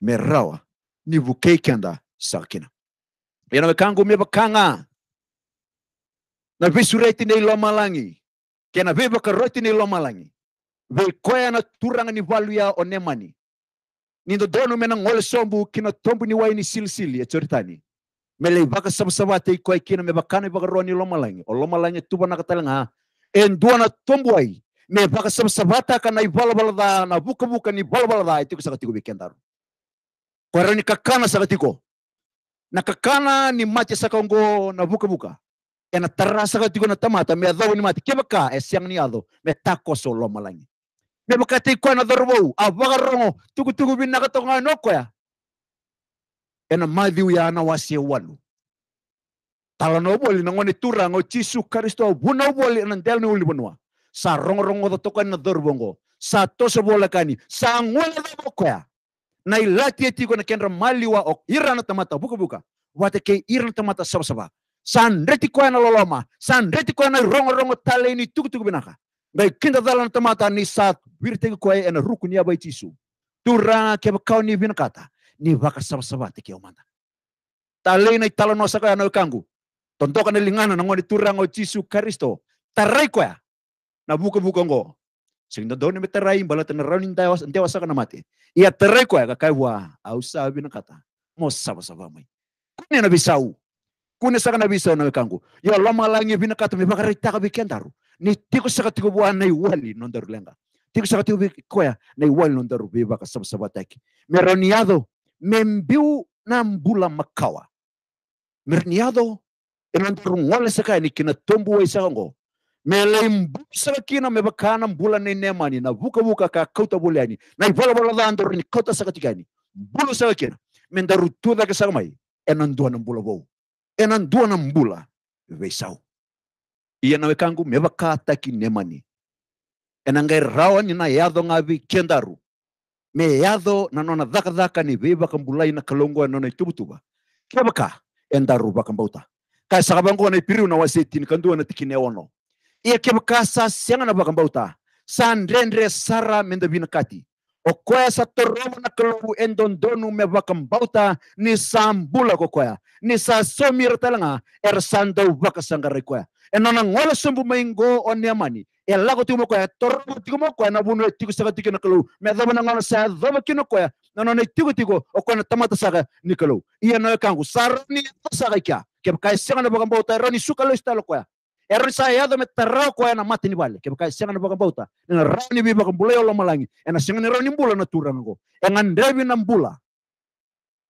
merawa nivukei kenda saka kina inawe e kangu meba kanga na visureti ne loma langi kena viva karoti ne loma langi koya na turanga ni valu ya onemani nindo donu mena ngole sombu kina tombu ni waini silsili echoritani Melei baka samsama te koi kina me bakana i baka roni loma langi. O loma langi tuba na nga En dua na ai. Me baka samsabata ka na i da na buka buka ni balabala da. E tiku saka tiko bikendaru. Koi roni kakana saka Na kakana ni mati saka na buka buka. ena tara tarasa ka na tamata. Me adau ni mati. Kebaka e siang ni adau Me takoso loma langi. Me baka te koi na darubau. A baka rongo. Tuku tuku na tonga no nokoya ena mathiu ya na walu. wanu talano boli na ngone turang o Yesus Kristo Wuna boli na delni uli bunwa sa rongorongo do toka na dorbongo sa toso bola kani sa ngole do bokoya na ilati eti kona kendra maliwa ok ira na tamata buka buka wate ke ira na tamata saba saba sandreti koya na loloma sandreti koya na rongorongo tale ni tuku tuku binaka ngai kinda dala na tamata ni sa ena ruku ni abai Yesus turang keba ni binakata ni sama te ke omana Tali na talo no saka na kangu Tonto ni lingana na ngoni o Kristo tarai ya. na buka buka ngo sing da doni metarai bala tena raunin tayo ntewa wasaka na mate ia tarai ya ka kai wa au sabi na kata mo sama sama mai kuni na bisau kuni saka na bisau na kangu yo lama langi bina kata me bakari ta ka bikendaru ni tiko saka tiko bua na iwali non darulenga. lenga tiko saka tiko bikoya na iwali non daru sama sama sava sava taki meroniado membiu na mbula makawa mirniado enantarugole ni kina tombu wai sakango melai mbu sakakina mebakana mbula nenemani na buka ka kauta buliani. na ivolabola dandoro ni kauta sakatikani mbula sakakina mendaru tudaka sakamai enandua na mbula vou enandua na mbula vei sau ia na wekangu mebaka taki nemani enangai rawani na yadho ngavi kendaru me yado na nona dhaka dhaka ni beba kambulai na kalongo nona itubutuba keba ka enda ruba kambauta ka sakabango na ipiriu na wasetin kandu na tikine ya ia keba ka sa sianga na bakambauta sa ndrendre sara menda bina kati o koya sa toromo na kalongo endondonu me bakambauta ni sambula ko ni sa somir talanga er sandau baka sangarai koya enona ngola sumbu maingo on amani e lago tigo mokoya toro tigo mokoya na bunu tigo saka tigo nakalo me dhaba na ngano sa dhaba kino koya na nona tigo tigo oko na tamata saka nikalou ia no kangu sarani ya saka kya ke kai sanga na bagamba bota rani suka lo istalo koya erani ya sa ya met tarra koya na mati ni vale ke kai sanga na bagamba bota na rani bi bagambula yo ya malangi ena singa ni rani mbula na turan go engan drebi na mbula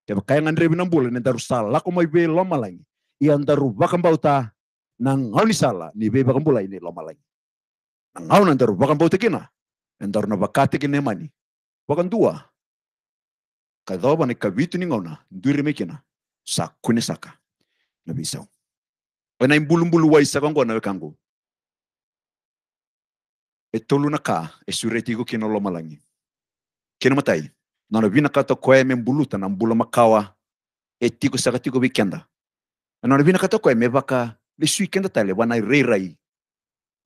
ke kai ngan drebi na mbula ne sala ko mai be malangi iya ndaru bagamba bota nang ngoni sala ni be bagambula ini malangi na nandaru wakan bau tekina. Nandaru na wakate kine mani. Wakan dua. Kadawa ni kavitu ni ngauna. Nduri mekina. Sakuni saka. Na bisau. Wena imbulu-mbulu wa isa kango na wekango. E tolu na ka. E sureti kina lo malangi. Kina matai. Nana vina kata koe membuluta na mbula makawa. E tiku saka tiku wikenda. Nana vina kata koe mevaka. Le suikenda tale wana reirai.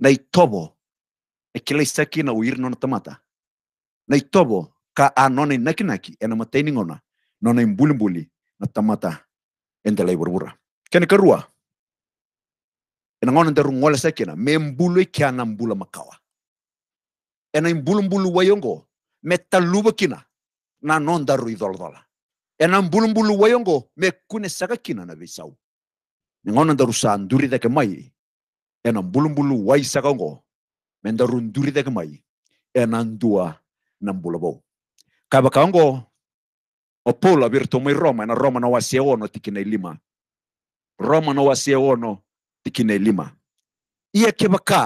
Na itobo. Ekeleisa ki na uir non tamata. Na itobo ka anona naki naki ena matei ningona nona imbulimbuli na tamata endelai burbura. Kene karua. Ena ngona nda rungola sakina membulu ikiana e mbula makawa. Ena mbulu wayongo metaluba kina na idol ruidoldola. Ena mbulu wayongo mekune saka kina na besau. Ngona nda rusanduri dake mai. Ena imbulumbulu wai sakango Menda da runduri da mai enan dua nan bulabo kaba kango o pula virtu mai roma na roma na wasia ono lima roma na wasia ono lima ia kebaka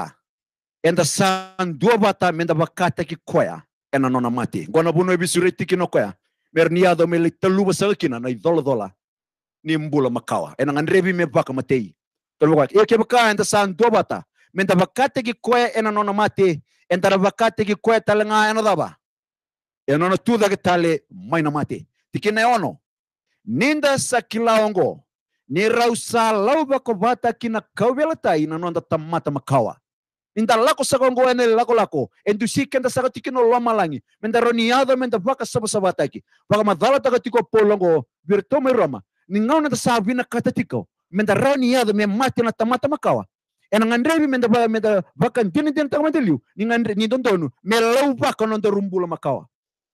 enda san dua bata menda bakata ki koya ena nona mati gona bunu ebisure tikino koya merniado me litalu basakina na idola dola ni mbula makawa ena ngandrebi me baka matei tolwa ia kebaka enda san dua bata Men vakate ki koe ena nono mati, en da vakate ki koe tala ngā ena dawa. E nono tūda ki tale maina mati. Tiki ne ono, ninda sa kilaongo, ni rau sa lauba ko vata ki na kauwelata i na nonda tamata makawa. Inda lako sa kongo ene lako lako, en tu si kenda sa katiki no loma langi, men da roniado men da sa saba sabataki, vaka madala ta katiko polongo, virtome roma, ni ngau na da sa vina katatiko, men da roniado me mati na tamata makawa. Enang ngandre bi menda ba menda bakan tini tini tak mandeliu ni ngandre ni tontonu melau bakan nonton makawa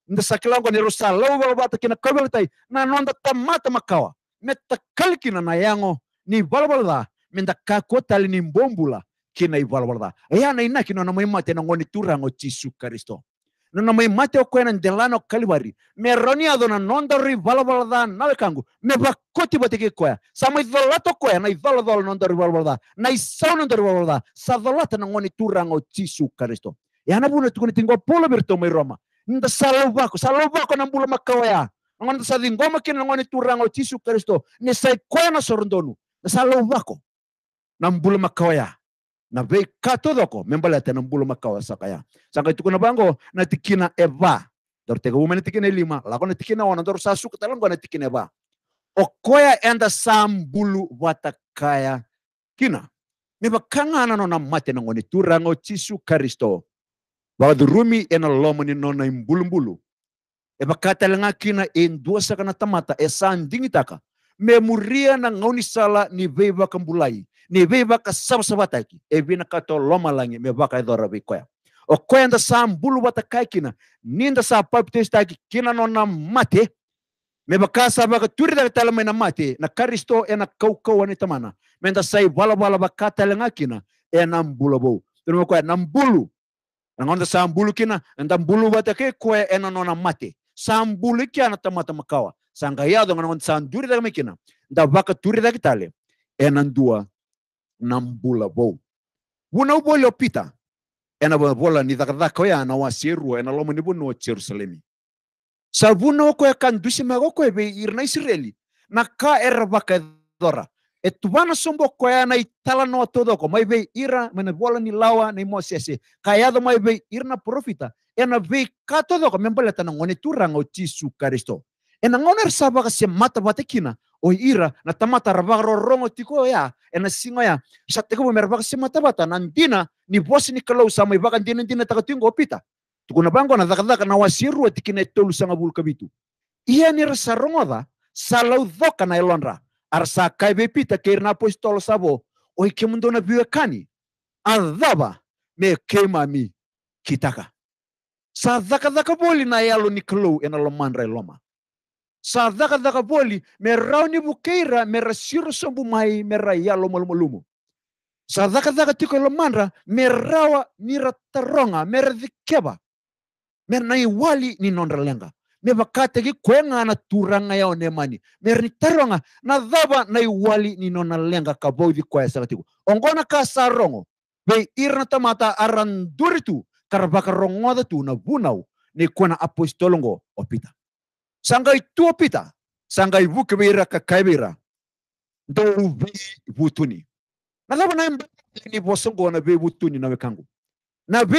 nda sakila ko rusa lau bala bata kina kabel tai na nonda tamata makawa metta kalkina na yango ni da menda tali ni mbombula kina i da ayana ina kina na mate na ngoni turango tisu karisto Nona namai mate okwena delano kalibari meroni adona nondori valavalada nawe kangu mevakoti botiki koya sama idolato koya na idoladol nondori valavalada na isau nondori valavalada sadolata na ngoni turango tisu karisto yana e bune tukuni tingo polo birto mai roma nda salovako salovako na mbula makawaya ngoni sadingoma kina ngoni turango tisu karisto ne sai koya na sorondonu na salovako na mbula makawaya na vei katodoko membala tena mbulu makawa sakaya sanga itukuna bango na tikina eva dor tega umene tikina lima lako na tikina ona dor sasu katalango na tikina eva okoya enda sambulu watakaya kina meba kangana no na mate na ngoni turango cisu karisto wadurumi ena lomoni nona na imbulumbulu eba katalanga kina enduasa kana tamata esan dingitaka. memuria na ngoni sala ni veiva kambulai ni viva ka sab sabata ki e vina ka to loma langi me vaka e do rabi koya o koya nda sa mbulu vata kai kina nda sa pap te sta ki kina no na mate me vaka sa vaka turi da tala me mate na karisto e na kau kau ani tamana me nda sai bala bala vaka tala ngakina e na mbulu bo tunu koya na mbulu Nangonda sa mbulu kina, nda mbulu vata ke koya e na no na mate. Sa mbulu kia na tamata makawa. Sangayado ngonda sa turi da mekina. Nda vaka turi da kitale. E na ndua nambula vou vuna pita, ena vola nithakthako yana wasirua ena lomwe nivuno jerusalemi savuna okoeka ndusimaka be irna israeli na naka erevaka ethora e koya sombo koyana itala no mai be ira mena vola ni lawa ni mosese kayado maive irna profita ena ve katodoko membaleta na ngone turanga o Jesu Kristo ena ngone sabaka se mata vatekina ira na tamata ravaka rorongo ty koa ya, ia ena signa ia ya. sady koa miaravaka sy matavata na ndina ni bosy ni kalou sama ivaka ndinandina taka toy ngopita tukuna bango na dhakadhaka na wasiru atikina e tolu sanga bulu kabitu ia ni rasa salau dhoka na elonra kai be e pita keir na apostolo sabo oi kemundo na biwekani adhaba me kitaka sa dhakadhaka boli na yalo e ni kalou ena lomandra eloma sa daga boli me rauni bukeira me rasiro sombu mai me sa daga daga tiko mandra me rawa ni rataronga me radikeba me na iwali ni nondralenga me vakate ki kuenga na turanga yao nemani me ni taronga na dhaba na iwali ni nonalenga kaboudi kwaesa tiko ongona ka sarongo be irna tamata aranduritu karbaka rongoda tu na bunau ni kona apostolongo opita sangai tua pita, sangai wukawira ka kaibira, do vi wutuni. Nalawa na mba ni wasongo na vi wutuni na wekangu. Na vi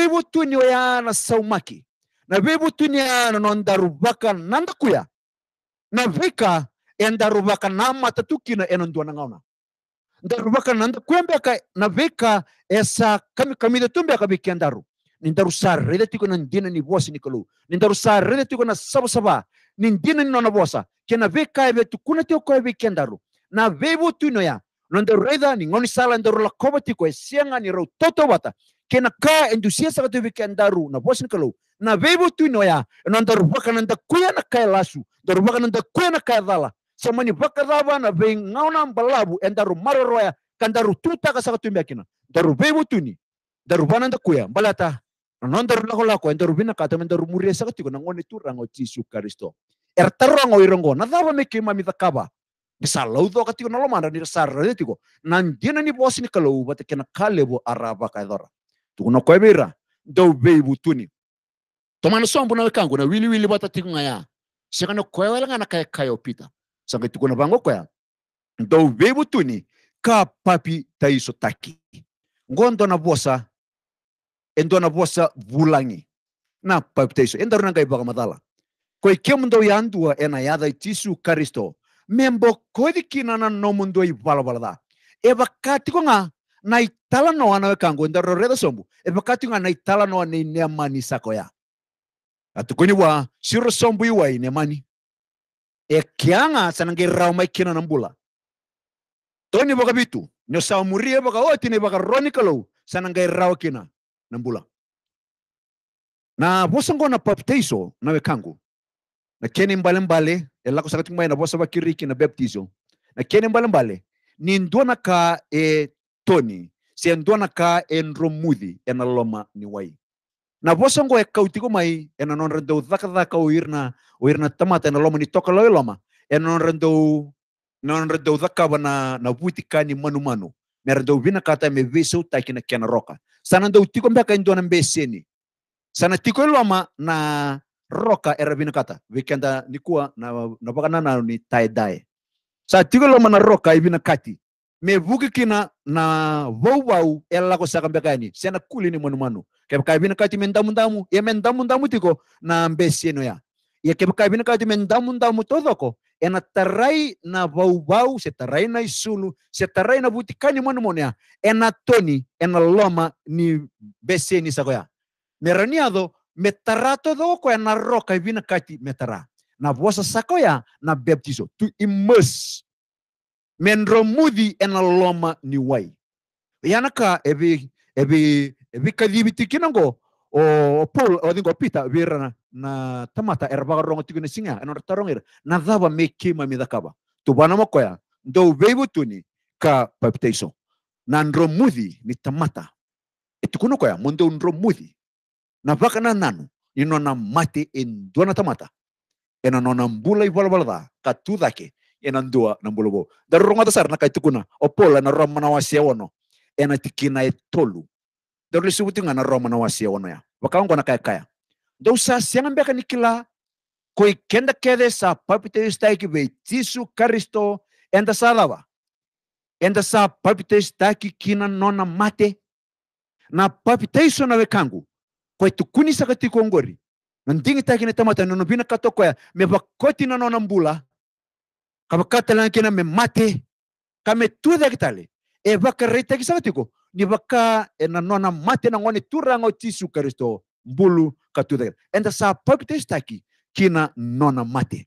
oya na saumaki, na vi wutuni yana ya nondarubaka nandakuya, na vika endarubaka nama tatukina enondua nangauna. Ndarubaka nandakuembeka na vika ya esa ya kami kamida tumbeka viki andaru. Nindaru sarrede tiko nandina ni vosi nikalu. Nindaru sarrede tiko na sabu saba. nindina ni na vosa kena ve kai ve tu kuna teo koe ve kendaro na ve vo tu noya nonde reda ni ngoni sala ndoro la koba ti koe sianga ni rau toto wata kena ka entusiasa ka tu ve kendaro na vosa ni kalau na ve vo tu noya nonde rubaka nanda kuya na kai lasu ndoro baka nanda kuya na kai dala samani baka rava na ve ngauna mbalabu endaro maro roya kandaru tuta ka saka tu mbia kina daru ve vo tu ni ndoro bana nda kuya mbalata nondo rulago lako endo rubina kata mendo rumuria sakati ko nangone tu rango Yesu Kristo ertarango irongo na thaba meke ma mithakaba bisalau do katiko na lomanda ni sarra tiko nan dina ni bosi ni kalau bata kena kalebo araba kaidora tu no tomana sombo na kangu na wiliwili wili bata tiko ngaya sikana koewela sanga tiko na bango koya do bei butuni ka papi taiso taki ngondo na bosa então na bosa vulangi. Na papteso, então na kai bagamatala. Koi ke mundo yandua ena yada tisu karisto. Membo kodi kina no mundo i balabalada. Eva katiko nga na itala noa e e na kango enda roreda sombu. Eva bakati nga na itala noa ni mani sakoya. Atukuni wa siro sombu iwa i mani E kianga sanange kina na mbula. Toni bakabitu. Nyosa murie baka ne baka ronikalo sanange kina. na mbula na vosa ngona baptizo na vekangu na kene mbalimbali elako sakati mbai na vosa kiriki na baptizo na kene mbale ni ndwana ka e toni se ndwana ka e nromudhi ena loma ni wai na vosa ngo ekautiko mai ena zaka dhakadhaka oirna oirna tamata ena loma ni toka loi loma ena nonrendou nonrendou dhakava na na kani manu manu na rendou vina kata me veseu taki na kena roka sana ndau tiko mbeka indona mbeseni sana tiko iloma na roka erabino kata wikenda nikuwa na napakana na ni tie sa tiko iloma na roka ibina e kati me buki kina na wau wau ela ko saka mbeka ini. sana kuli ni manu manu kebka ibina e kati mendamu ndamu ya mendamu e ndamu tiko na mbeseni ya ya kebka ibina kati mendamu ndamu todoko ena tarai na vauvau se tarai na isulu se tarai na vutikani ya ah, ena toni ena loma ni beseni sakoya meraniado metara todo koya na roca vina kati tara na vosa sakoya na baptizo tu immerse menromudi ena loma ni wai yanaka evi evi evi ngo o paul odingo pita virana na tamata erbaga rongo tigune singa enor tarongir na daba meki ma midakaba tubana mokoya ndo beibu tuni ka palpitation na ndro mudi ni tamata etukuno koya mondo ndro mudi na na nanu ino e na mate endua tamata ena no e na mbula i balbalda ka tudake ena ndua na dar rongo tasar na kaitukuna opola na roma e na wasia wono ena tikina etolu dar lisubutinga na roma na wasia wono ya wakangwa na kaya kaya Então, sa siang beka nikila, koi kenda kede sa papiteistaki be tisu karisto enda salawa, Enda sa papiteistaki kina nona mate. Na iso na wekangu, koi tukuni sakati kongori. Nandingi taki netamata nunubina katokoya, mebakoti na nona mbula. Kabakatalan kina me mate. Kame tuda kitale. E baka reitaki sakatiko. Ni baka e nona mate na ngone turanga tisu karisto. Mbulu katudaga. Enda sa pagtes taki kina nona mate.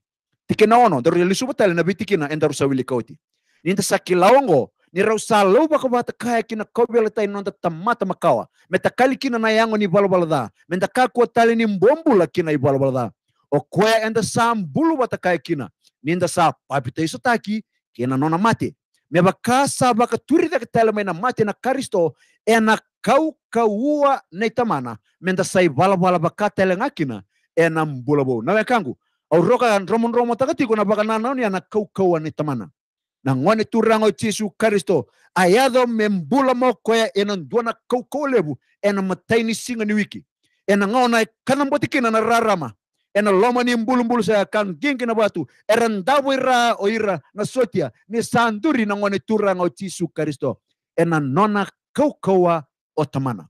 tikena ono, daru lisu batale na biti kina enda rusa wili kauti. ninda sa kilawango, ni rausa lau baka bata kaya kina kobele tai nonda tamata makawa. Meta kali kina na yango ni balabalada. Menda kakua tali ni mbombula kina i balabalada. O enda sa mbulu bata kaya kina. ninda sa papita iso taki kina nona mate. miavakasavaka toritakatalamaina maty anakaristo e anakaokaoa nay tamana mendasai valavalavaka telegnakina e nambolavou nawekangu auroka andromonromo motakatiku na na kau kaua nay tamana nangone turago Jesus karisto ayado membula mokoya e kau nakaokaoa levu e namataini sigani wiki e nagao na kanambotikina na rarama ena loma ni mbulumbulu sa kan gingi na nabatu eran ira oira na sotia ni sanduri na ngone tura o tisu kristo ena nona kaukaua otamana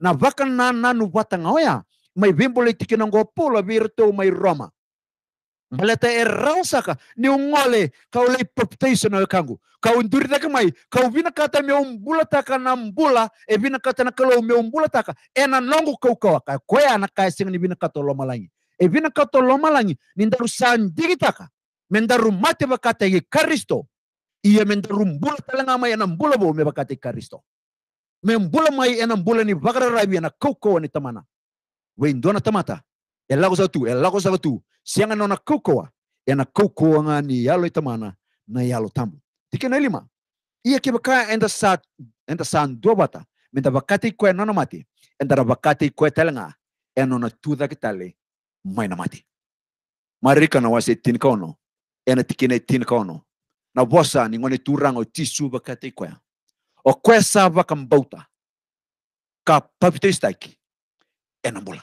na vaka na nanu watanga oya mai vimbolo tikina ngo pula virto mai roma Maleta e rausaka ni ungole kau lei proptation kangu. Kau nduri taka mai, kau vina kata me umbula taka na mbula, e vina kata na kalau me umbula taka, e na nongu kau kawa. akai. Koe ana kai singa ni vina kata lo malangi e kato loma langi nindaru sandigitaka mendaru mate bakate ye karisto iya mendaru mbula talanga mai ena mbula bo me bakate karisto membula mai ena mbula ni bagara rabi ana koko ni tamana we indona tamata elago satu elago satu Siangan nona koko ena koko ngani yalo tamana na yalo tamu tikena lima ia ke baka enda sa enda san dua bata menda bakate ko ena mati enda bakate ko talanga ena tuda kitale mati. marika na wase tin kono ena tikine tin kono na wasa ni ngone turango tisu te kwa o kwesa mbauta. ka istaiki. ena mula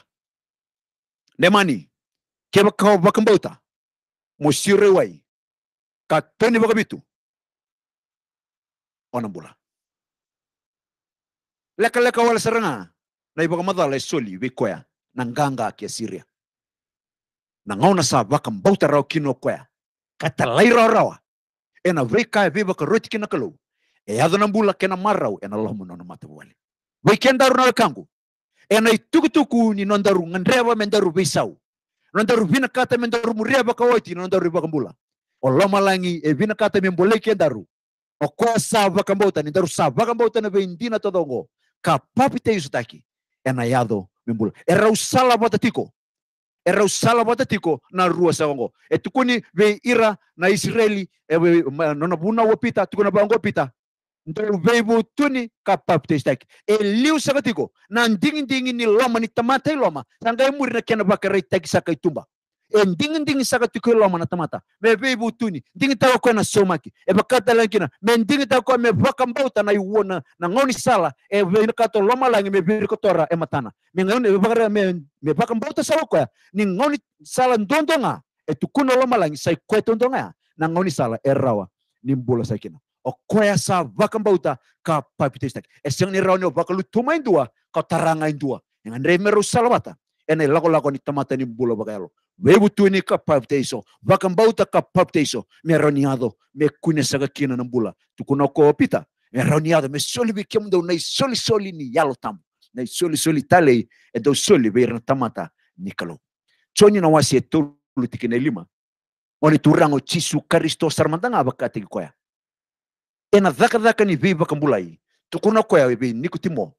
nemani ke mbauta. mo sire wai ka toni bitu. ona mula leka leka wala saranga na ibaka madala soli bekoya na nganga kia siria nagauna sa vakabauta rau kino koya kata talai rau rawa ena e viva ka vakaroti kina kalau e ado na bula kena marrau ena lomo nona matavale vei ken daru na kangu ena itukutuku ni non daru ngandreva men daru sau non daru vina kata men daru muria vakaoiti non daru vakambula o loma langi e vina kata men bolei daru o koa sa vakambauta ni daru sa vakambauta na vei ndina todongo ka papi te ena yado membula era o sala botatiko e rau sala watatiko na rua sawango e tukuni ve ira na israeli e nona buna wapita pita tukuna vango pita ndru e vei vu tuni ka papteistaki e liu sakatiko na dingi dingi ni loma ni tamata i loma sangai muri na kena vakarai taki tumba ending ending saka tuke lo mana tamata me be butuni ding tawa ko na somaki e bakata lankina me ding tawa ko me vaka mbauta na kan yuona na ngoni sala e be ka to lo malangi me bir ko tora e matana me ngoni e bakara me me vaka mbauta sala ko ni ngoni sala ndondonga e tukuna lo malangi sai ko tondonga na ngoni sala e rawa ni mbula kina o sa vaka mbauta ka papitestak e seng ni rawa ni vaka lu indua ka taranga indua e, ngan re ena lakolako ni tamata ni bula bagalo Webu tu ni kapapteiso, bakambauta kapapteiso, me roniado, me kune saga kina na bula. Tu kuna ko pita, me roniado, me soli bi ya soli soli ni yalo tam. Nai soli soli talei e soli be irna tamata ni kalau. Choni na wasi e tolu tikine lima. Oni turango chisu karisto sarmandanga bakati koya. Ena dhaka dhaka ni bi bakambulai. Tu kuna koya be nikutimo.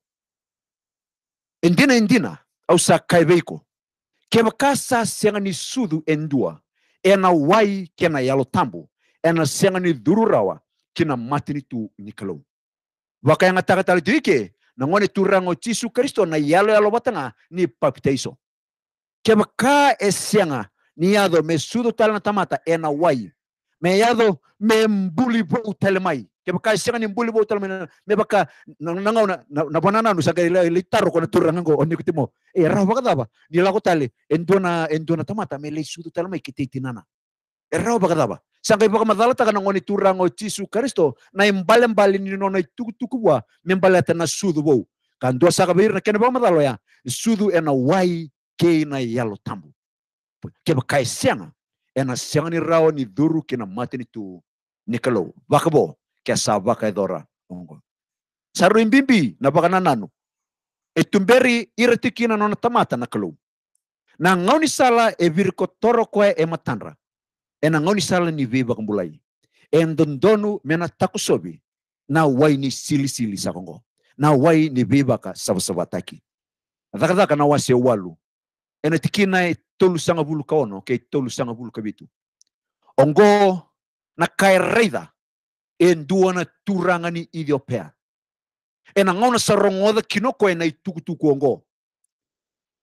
Endina endina. au sa ke makasa kasa ni sudu endua ena wai kena yalo tambu ena ni dururawa kina matini tu nikalou wakayanga takatali tuike nangone turango Yesu Kristo na yalo yalo batanga ni papitaiso ke maka esianga ni yado me sudu na tamata ena wai me yado me mbuli vou telemai ke baka siang ni buli botol mena me baka na na na banana nu sakai litar ko oh, eh, na eh, turang ngo oh, onni kitimo e ra baka daba di la ko tali entuna entuna tamata me le sudu talma ikiti tinana e ra baka daba sangkai baka madala taka ngoni turang o tisu kristo na imbale mbale ni no na tukutuku wa me mbale ta na sudu bo kan dua saka bir na kene baka madalo ya sudu ena wai ke na yalo tambu ke baka siang ena siang ni rao ni duru kina matini tu nikalo bakabo ke savaka edora saru imbibi na baka nananu etumberi ira tikina nona tamata na kalou na ngau sala e virko toro koe e matanra e na ngau sala ni viva e ndondonu mena takusobi na wai ni sili sili sakongo na wai ni viva ka sabasabataki dhakadhaka na wase walu e na tikina e tolu sanga kaono ke e tolu sanga vulu kabitu ongo na kai e dua na Ethiopia. E na ngona sarongotha kinoko na itukutuku ongo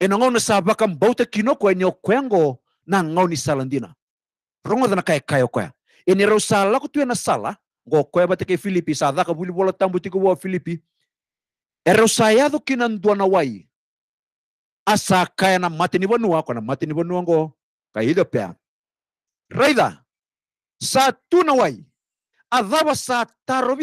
na ngona sabaka mbauta kinoko ene okwengo na ngoni salandina rongotha na kaya kae E ni rau sala kutu ena sala ngo koe ke filipi dhaka buli wala tambu tiku wa filipi erau sayado kina nduana wai asa kaya na kwa na mati ni wanua ngo kaya Ethiopia. raidha sa tuna wai A dava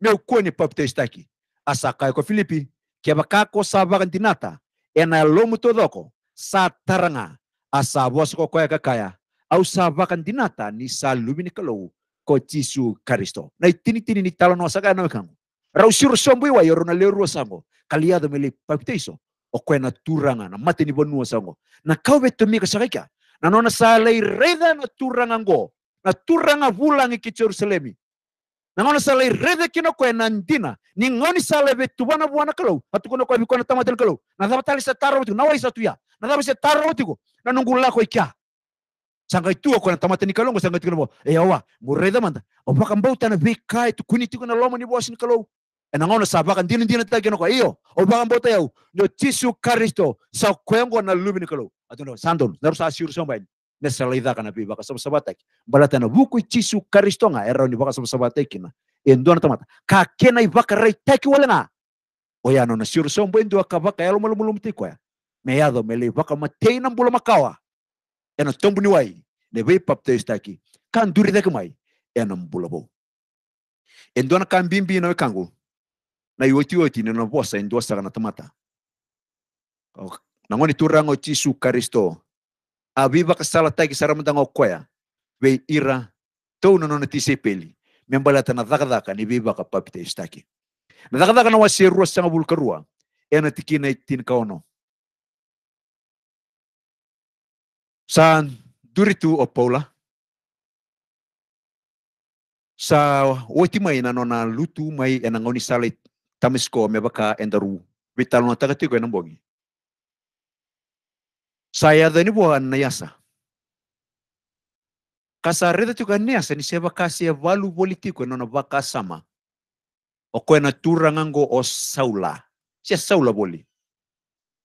meu cone meu está aqui asakai ko filipi keba kako sabagantinata ena lomu todoko sataranga asabos sa koya kakaya sa sabagantinata ni salumi ni kalou ko tisu caristo na itini tini ni talo nosa kana kango rau siro sombo iwa yoro na leru sango kaliado mele papte iso o koena turanga na mate ni bonua sango na kauve tomika sakaika na nona sa lei reda na turanga ngo na turanga vulangi ki Jerusalemi. sa lai rede kino koe nandina. Ni ngoni sala be tuwana buwana kalau. Hatu kono koe bikona tamatel kalau. Na thapa tali sa taro watiko, Na wai satu ya. Na thapa sa taro watiko, Na nunggu lako ikia. Sangkai tua koe na tamatel ni kalau. Sangkai tua koe E awa. Mureda manda. Opaka mbau tana bekai tu kuni tiku na lomo ni kalau. E nangona sa baka ndina ndina tagi kino koe. Iyo. Opaka mbau tayau. Nyo Jesu Kristo. Sa koe ngo na lumi ni kalau. Atun no. Sandon. Narusa asiru sombaini ne sala idhakana pi baka sabasabataki mbala tena vuku i tsisu karistonga era ni baka sabasabatekina endona tamata ka kena i baka rai taki walena oya nona siurusombo endu aka baka ya lomalomalomo ti koya me yado me lei baka matei na makawa ena tombu ni wai ne vei papteis taki ka mai ena mbula bou na ka mbimbi na wekangu na iwetiweti nena vosa endu asaka na tamata nangoni turango tsisu karisto sala aviva kasalatagi saramdang okoya We ira tono peli. tisepeli membalata na dhakadhaka ni viva ka papita istaki e na dhakadhaka na waserua sanga vulkarua ena tikina e tin kaono san duritu o paula sa wati mai na nona lutu mai ena ngoni salit tamisko mebaka endaru vital no tagatiko enambogi Saya tuka anayasa Ni aneasa nisevakasia valu volitiku enona vakasama okoena turrangango o saula sia saula boli.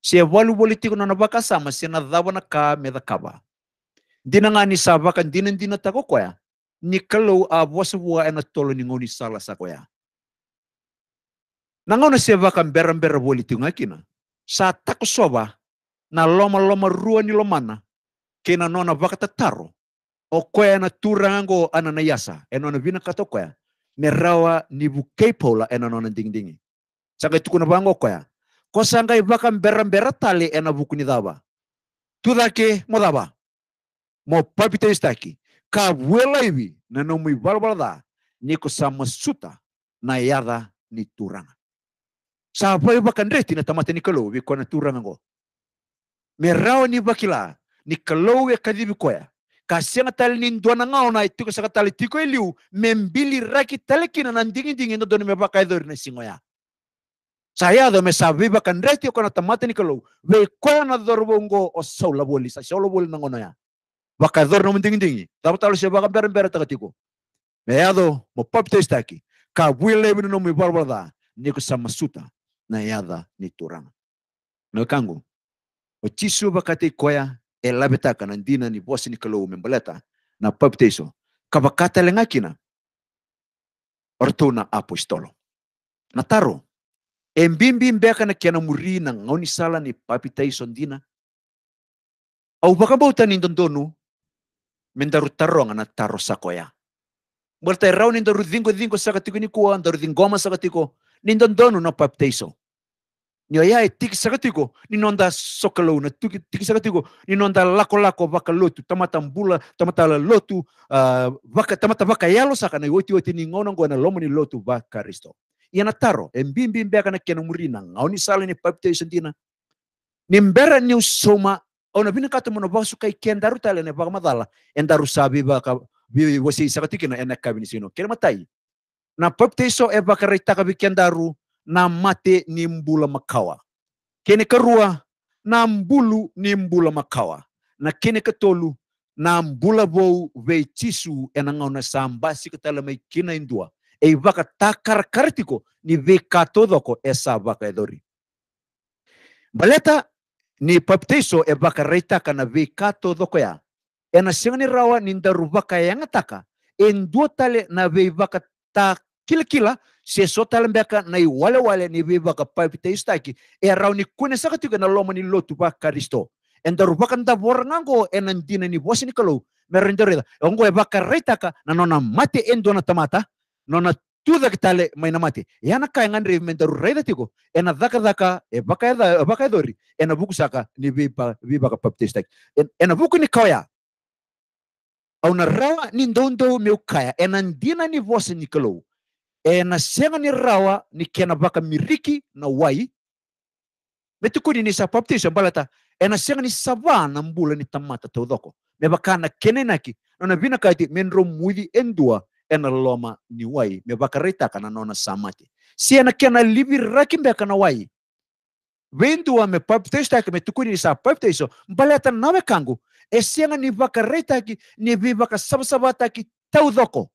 sia valu volitiku nona na siena na ka meda kava dinanga ni savaka dina dina tako koya ni kalau a ena tolo ni ngoni sala sakoya nangona sevaka mbera mbera voli tiku ngakina sa ya. kan, tako soba na loma rua ni lomana ke na nona vakata taro o koe na turango ana na yasa e nona vina kato koe me rawa ni bukei pola e na nona dingdingi sanga na vango koe ko sanga i vaka mbera mbera e na buku ni dava tudake mo dava mo papita istaki ka vuela ivi na no mui valvalada ni ko suta na yada ni turanga sa vai na tamate ni kalo na turanga ngo me ni bakila ni kalou e kadivi koya kasianga tali ni nduana ngao e e e na ituko saka tali tiko eliu me raki tali kina na ndingi ndingi ndo doni me baka edori na saya ya do mesabi sabiba kan reti okona tamate ni kalou we koya na dorbo ngo o saula boli sa saula boli na ngono ya baka edori no ndingi ndingi tali se baka beren beren takatiko me ado ya mo pop testaki ka wile bino no me barbara da niko samasuta naya yada ni turanga no kangu Ochisuba kate koya elabeta kana ndina ni bosi ni kalo umembaleta na papteso kabakata lengakina orto na apostolo. Nataro, embimbi beka na e kiana muri na ngoni sala ni papiteso ndina. Au bakabauta ni ndondonu mendaru taro na taro sakoya. Multa erau ni ndaru dingo dingo sakatiko ni kuwa ndaru dingoma sakatiko ni ndondonu na papteso. niayae tikisakatiko ninonda sokalouna tikisakatiko ninonda lakolako vaka tamata bula tamata lotu uh, vaka, tamata vaka yalo sakana iwatiwati ningonongona lomo ni lotu va karisto iana taro e bibi beka na kena muri na ngau ni sala ni baptization dina ni mbera ni usoma ona vina kata mona vasu kai tale ne e vaka madala endaru sabi vaka bi wasi sakatikina ena kabini sino kena matai na baptizo e vaka reitaka bi na mate ni mbula makawa kene karua na mbulu ni mbula makawa na kene katolu na mbula vou vei tisu ena ngauna sa katala ka mai kina indua e vaka ta ni vei katodoko e sa vaka edori baleta ni papteiso e vaka reitaka na vei katodoko ya e na ni rawa ni ndaru vaka e e ndua tale na vei vaka ta kila kila se sotala mbeka na i walewale ni beba ka palpiteistaki e raw ni kune saka tiga na loma ni lotu ba karisto en daru baka nda bornango en andina ni bosini kalo merendorida ongo e baka ka na nona mate endo na tamata nona tuda kitale maina mate yana kai ngandre mendaru reida tigo ena daka daka e baka eda baka edori ena buku saka ni beba beba ka palpiteistaki ena buku ni kaya. au na rawa ni ndondou meu kaya ena andina ni bosini kalo e nasegnany raha nikena baka miriky na wai mety koa ni sa baptisa mbala ta e nasegnany savana mbula ni tamata teodoko me baka nakenenaki nona bina kati menro muidi endua ena loma ni way me baka reitaka na nona samati si ena kena livi raki mbeka na wai vendua me baptistaki me tukuni ni sa baptiso mbala ta nawe kangu e, e vaka baka reitaki ni vi baka sabasabataki teodoko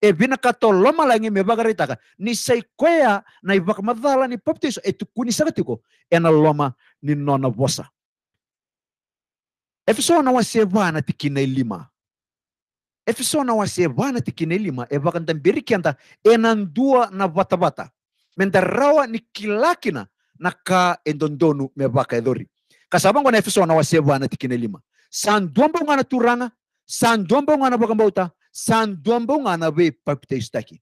e vina kato loma langi me vakaritaka ni kwea na i vakamadhala ni baptiso e tukunisaka tiko e na loma ni nona vosa na wase vana tikina i lima na wase vana tikina lima e vakadabirikianta e na dua na vata vata. Menda rawa ni kilakina na ka e me vaka e dori kasavango na wase vana tikina lima sa turanga sa ngana na sanduambonga na be papitaistaki.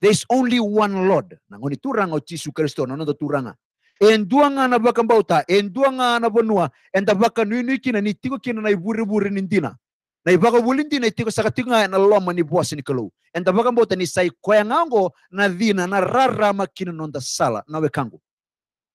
There's only one Lord. Nangoni turanga o Jesus Christo. na nondo turanga. Enduanga na baka mbauta, enduanga na bonua, enda baka nuinu kina ni tiko kina na iburi buri nindina. Na ibaka bulindi na itiko saka tiko na loma ni buasi ni kalu. Enda baka mbauta ni sai koya ngango na dhina na rarama kina nonda sala na we wekangu.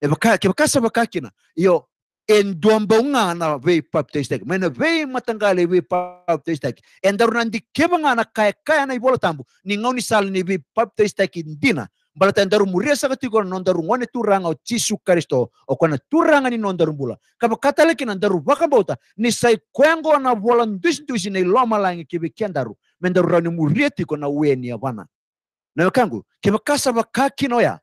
Ebaka, kebakasa bakakina. yo. en duambongana vei paptestek mena vei matangale vei paptestek endaru nandi kebenga na kaya kaya na ibola tambu ni ngau ni sal ni vei paptestek indina balata daru muria saka tiko na daru ngone turanga o chisu Kristo o kona turanga ni non daru bula kapa katale kina ndaru waka bauta ni sai kwengo na bola ndusi ndusi na iloma langi daru men daru rani muria tiko na we ni avana na kangu kiba kasa ka noya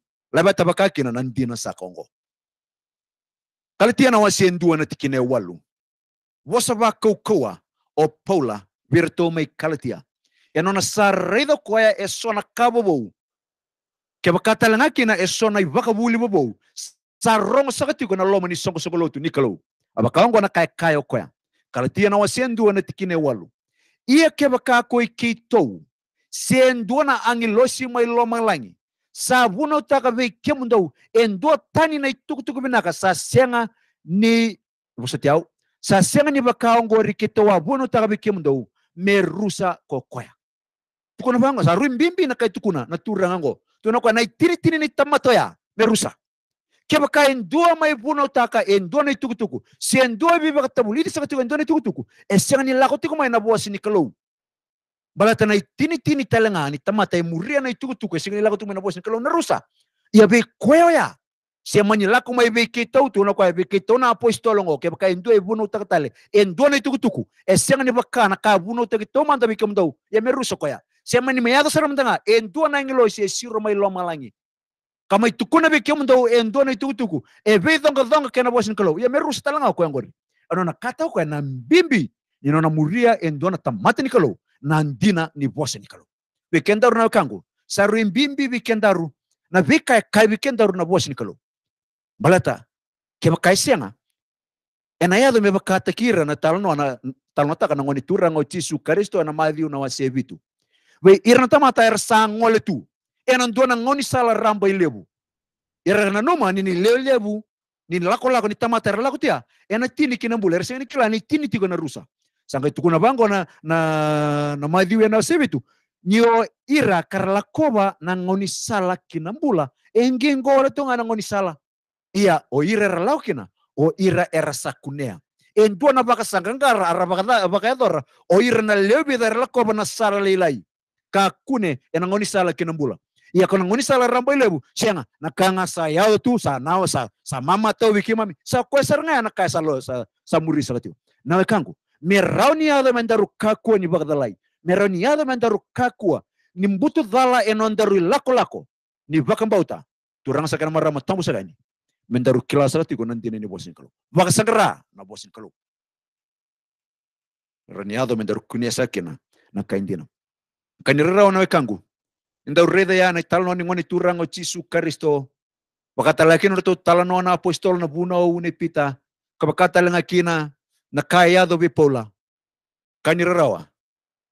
labatabaka kena na ndena sakongo kalitiana wasenduwa na tikine walu wasaba koukoa o paula virtomei kalatia enona sarredo koya esona kabobou kebakatalanga kina esona buli bobou sarongo sakatiko na lomani nikalu. Aba abakaongo na kaya koya kalatiana wasenduwa na tikine walu ia kebakakoi keitou senduwa na angilosi mai lomalangi sa buno taka ve kemundo en do tani na tuk tuk sa senga ni busatiao sa senga ni baka ngo riketo wa buno taka ve kemundo me kokoya tukona banga sa rim bimbi na na to kwa na tiri ni mai buno taka en na sen do bi baka tabuli ni sa tuk tuk na tuk tuk ni la mai na bo kelo balata na itinitini talenga ni tamata e muria na itukutuku e sing lago tu mena bosin kalau narusa ia be kweo ya se manilaku mai be kitau tu na kwa be kitau na apostolongo ke ka endu e bunu takatale endu na itukutuku e, e senga ni bakana ka bunu takitau manda be kemdau ia merusa koya se mani meyaga saram tanga endu na ngilo se siro mai lo malangi kama itukuna be kemdau e endu na itukutuku e be donga donga kena bosin kalau ia merusa talanga ko ngori anona kata ko na bimbi inona muria endu na tamata ni kalau Nandina ni vose ni kalu. Vikendaru na wikangu. Saru imbimbi vikendaru. na ya kai vikendaru na voasiny kalao mbala ta kemakaisegna enaya meba katakira na talno ana talno taka na ngoni turang o tisu karisto ana madhiu na wasevitu we irana tamata er sangole tu enan duana ngoni sala rambo ilebu na noma ni lelebu ni lako lako ni tamata er lako tia ena tini kinambula er sengni kila ni tini tigo na rusa kuna bango na, na, na madhiu ya sebe tu nio ira na ngoni sala kinambula engingore tonga ngoni sala ia o ira kina o ira erasakunea entua na baka ngara ara bakayadora o ira na leobida koba na sala leilai kakune e ngoni sala kinambula Iya, kona ngoni sala rambo ilebu sianga na kanga sa yao tu sa nao sa sa mama tau wiki mami sa kwe sarangaya na kaisa sa lo sa sa muri sa katiu na kangu merauniada mandaru kakua ni bagdalai merauniada mandaru kakua ni mbutu dhala enondaru lako lako ni bakambauta turang sakana marama tambu sagani mendaru kilasala tigo nantine ni bosin kalu bakasagra na bosin kalu raniado mendaru kunia sakina na kaindina kanirira ona kangu inda reda ya na talno ni ngoni turango chisu karisto bakata lakini to talano na apostol na buna o unepita kabakata langa na kaya caiada bipola canirarawa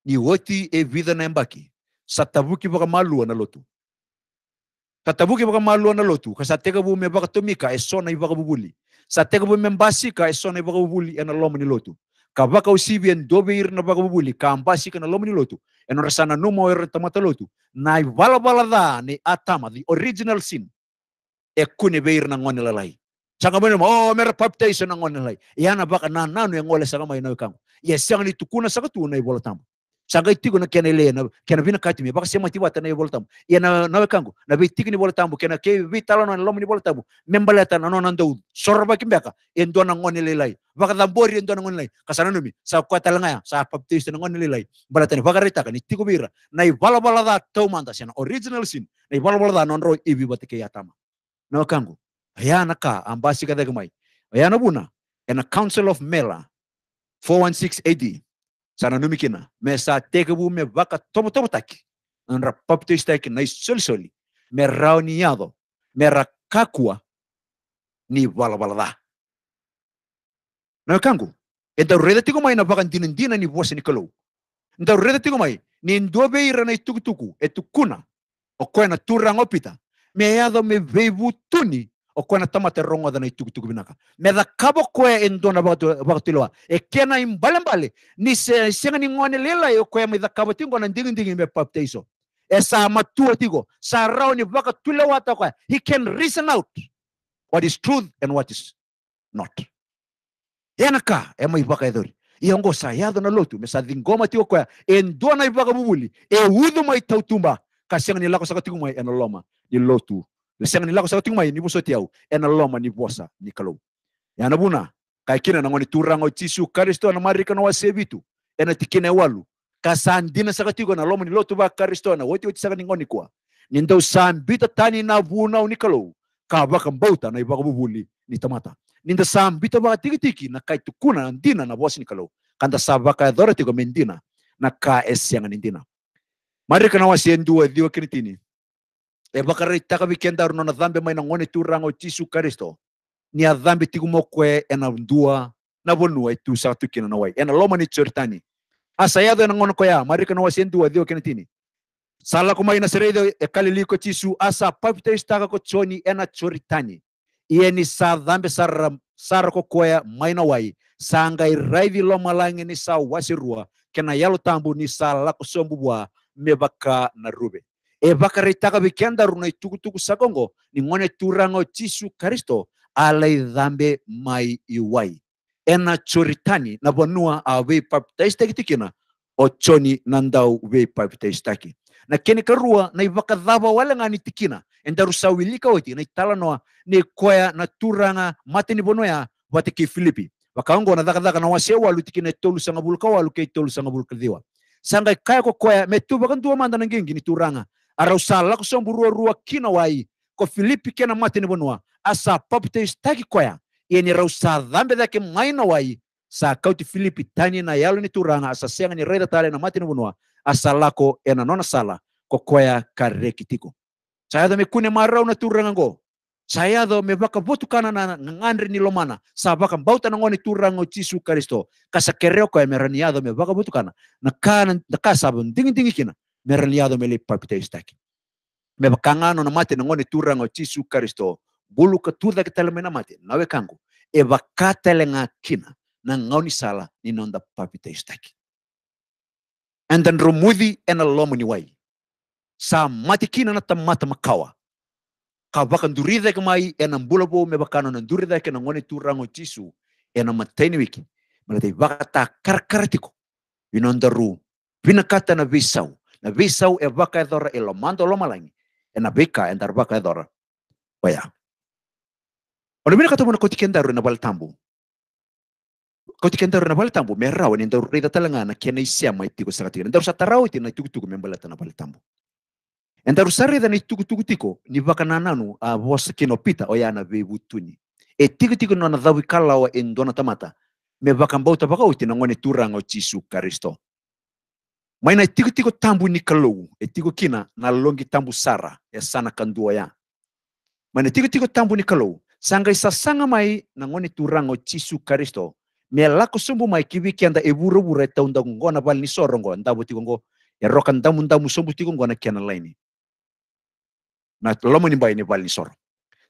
ni woti e vida na mbaki sa tabuki baka malua na lotu Sa tabuki baka malua na lotu ka satega bu me baka tomika e sona ibaka bubuli satega bu me mbasika e sona ibaka bubuli ana lomo ni lotu ka baka usibi en dobe ir na baka bubuli ka mbasika na lomo ni lotu en rasana numo er tamata lotu na bala bala da ni atama the original sin e kune beir na ngone lalai changamoto oh mera papita isa nangona lay na baka nanano yangola e sanga maina e kang ya sanga ni tukuna sanga tu nay e bola tambo sanga itigo na kena ile na kena bina kati me baka sema ti wata nay bola tambo ya na nawe na bi tigi ni bola tambo kena ke bi talo na lomo ni bola tambo membala sorba kimbeka endo na ngone ile lay baka dambori endo na ngone kasana numi sa kwa talanga sa papita isa ngone ile lay bala tani baka rita kan itigo bira nay bala bala da tau original sin nay bala bala da non ro ibi batike yatama nawe kango ka ayanaka ambasikathekemai buna and a council of mela 416 AD numikina me sa bu me vaka tomo tomo taki anra papteis ki na soli soli me raoniado me rakakua ni wala wala da na kangu e da rede mai na vaka ndina ndina ni vosi ni kolou nda rede tiko mai ni ndobe ira na tukutuku etukuna tukuna o koena turang opita me yado me vebu tuni okona tamate rongo dana itukutuku binaka meda kabo kwe endona bakutiloa e kena imbalimbali ni se senga ni ngone lela yo kwe meda kabo tingo na ndingi ndingi me baptizo e sa matua tigo sa rao ni baka tule wata kwa he can reason out what is truth and what is not yanaka e mai baka edori iongo sa yado na lotu me sa dingoma tigo kwa endona ibaka bubuli e udo mai tautumba kasenga ni lako sakatingo mai enoloma ni lotu le ni la ko sɛŋ tingma ni buso tiau ena loma ni buasa ni kalau yana buna kai kina turanga o tisu karisto na marika na wasevitu ena tikina walu ka kasandina sakatigo na loma ni lotu ba karisto na woti woti sakani ngoni kwa nindau sambita tani na vuna ni kalau ka baka mbauta na ibaka bubuli ni tamata ni ninda sambita baka tiki tiki na kai tukuna na ndina na buasi ni kalau kanda sabaka dora tigo mendina na ka esianga nindina marika na wasendua diwa kinitini e evakareitaka vikendaru na dhambi maina ng'one rango jisu karisto ni adhambi tigumokwe ena ndua na vonua itusaga tukina na wai ena loma ni choritani asayado ena ng'ono koya marika na wasi wasien dua dio tini sala kuma ina kali liko jisu asa papita istaga ko choni ena choritani ni sa dhambi sara sara ko koya maina wai sanga raivi loma langi ni sa wasi rua kena yalo tambu ni sala ko sombubwa mevaka na rube evakaritaka vikiandaruna itukutuku ni ngone turango jisu kristo alaidhambe mai iwai ena choritani na vanua aveipapitaistaktikina ochoni nandau veipaipitaistaki na keni karua na ivakadhava ngani tikina endarusawilika oti na italanoa ni koya na turanga mateni vonoya vatiki filipi vakaongo na dhakadhaka na wase walu tikina e tolu sanga bulka walu ke e tolu sanga bulka diwa sanga kaya ko koya metu vakantua manda na ngengi ni turanga arau sala ko sombu rua rua kina wai ko filipi kena mati ni bonua asa papu te koya yeni ni sa dhambe dake maina wai sa kauti filipi tani na yalo ni turanga asa senga ni reda tale na mati ni bonua asa lako ena nona sala ko koya karekitiko saya do me kune marau na turanga go saya do me baka botu kana na ngandri ni lomana sa baka bauta na ngoni o cisu kristo kasa kereo koya meraniado me baka botu kana na kana na kasa dingin dingin kina mereliado mele papita istaki. Me bakanga no namate ngone turang o Yesu Kristo. Bulu ketuda kita lemena mate. Nawe E bakata lenga kina. Na ngauni sala ni nonda papita istaki. And then rumudi ena lomu ni wai. Sa mati kina na tamata makawa. Kabakan durida kemai ena mbulabo me bakana na durida kena ngone turang o Yesu. Ena mateni wiki. Malatei bakata karkaratiko. Inonda ru. Pinakata na visau. na visau e waka e dhora e lo mando lo malangi e na bika e ndar waka e dhora waya ona mina katamu na ndaru na baltambu kotike ndaru na baltambu me rawa ni ndaru rida talanga na kena isia mai tiko saka tiko ndaru iti na tukutuku me mbalata na baltambu e ndaru sarida ni tukutuku tiko ni waka na a wasa kino pita o ya na vebutuni e tiko tiko na na dhawi kalawa e ndona tamata me waka mbauta waka uti na ngone turanga o chisu karisto maina e tiku tiku tambu ni kalou e tiku kina na longi tambu sara e sana kandua ya maina tiku tiku tambu ni kalou sanga isa sanga mai na turango cisu karisto me lako sumbu mai kiwi kianda e buru buru e taunda ngona bal ni sorongo ndabu tiku ngo e roka ndamu ndamu sumbu tiku ngona kiana laini na lomo ni bai ni bal ni soro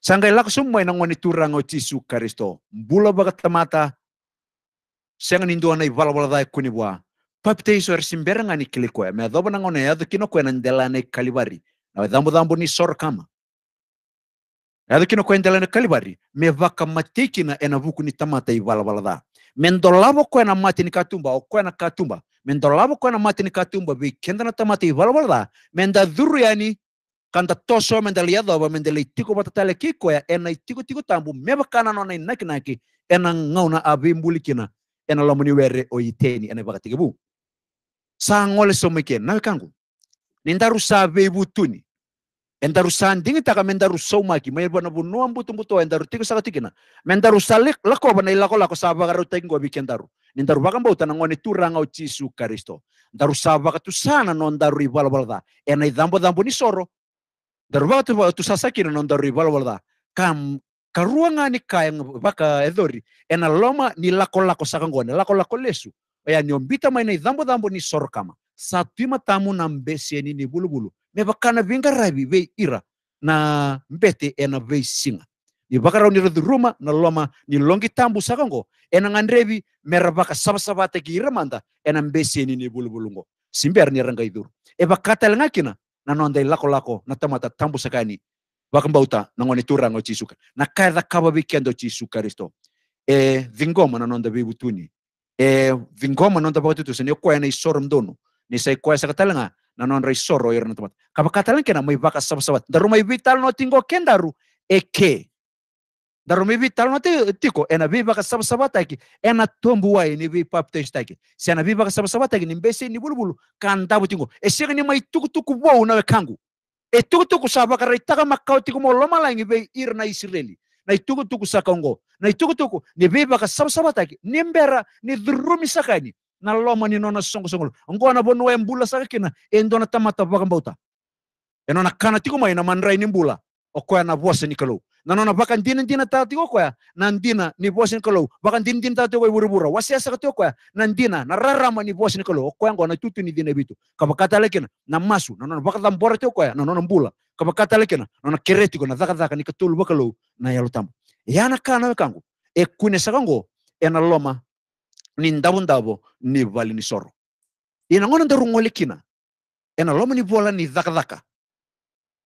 sanga lako sumbu mai na ngoni turango cisu karisto mbula baga tamata senga ninduana i valvalada papiteisore simberangani kilikoe me dhobo nangone yathu kino koe kwenendelane kalivari nawe dhambu dhambu ni soro kama yathu kino kwendelane kalibari, me vaka matikina ena vuku ni tamata ivalavala dha me koe kwena mati ni katumba o kwena katumba me koe kwena mati ni katumba vikenda na tamata ivalavala dha me nda dhuru yani kanda toso me nda liyadhobo me nda leitiko vatatale kikoya ena tiko tiko tambu me vakanano na inakinaki ena ngauna avimbulikina ena lomoni were oiteni ena vakatikivu sangole somike na kangu nindaru save ibutuni endaru sandingi taka mendaru somaki mai bana bunua mbutu mbutu endaru tiko saka tikina sa lek lako bana ilako lako sava garu tengo bikendaru nindaru baka mbauta na ngone turanga o karisto Kristo ndaru sava tu sana non daru ibal balda ena idambo dambo ni soro ndaru baka tu sasakina non daru ibal balda kam karuanga ni kaya baka edori ena loma ni lako lako saka ngone lako lako lesu yani ombita maina idhambo dhambo ni sorkama satwima tamu na mbesieni ni bulubulu mebakana vinga ravi be ira na mbete ena be singa ni bakarau ni ruma na loma ni longi tambu saka sakango ena ng'andrevi ngandrebi merabaka sabasabate ki ira manda ena mbesieni ni bulubulungo simbiar ni ranga iduru eba katal ngakina na nonda lako lako na tamata tambu sakani bakambauta na ngoni turango chisuka na kaida kaba bikendo chisu kristo e dingoma na nonda bibutuni e vingoma non tapo tutu seni kue na isorum dono, ni sai kue sa katalanga na non ra isoro yor na tomat kapa katalanga kena mai vaka sabat sabat daru mai vital no tingo kendaru e eke daru mai vital no te tiko ena vi sa sabat sabat e ena tombu wai ni vi pap te taki se na vi baka sabat sabat taki ni mbese ni bulu bulu kanda tingo e se ni mai tuku tuku wau na kangu e tuku tuku sabaka ra itaka makau tiko mo loma langi ir irna isireli na itukutuku sakango na tuku ni bibaka sabasabataki ni mbera ni durumi sakani na loma ni nona songo ngo na bonu embula na endona tamata baka mbauta enona kana tiku mai na manrai ni mbula okoya na vosa ni kalou na nona baka ndina ndina tati ya na ndina ni vosa ni kalou baka ndina ndina tati buru buru wasia sakati ya na ndina na rarama ni vosa ni kalou okoya ngo na tutu ni dina bitu kata lekin na masu na nona baka tambora ti ya na nona mbula kama katalekena nona keretiko na katulu nikatulu lo na yalo yalotamo yana kana we wekangu ekwinesa kango ena loma ni ndabu ndabu ni vali ni soro ina ngona nderu ngolekina ena loma ni bola ni dhakathaka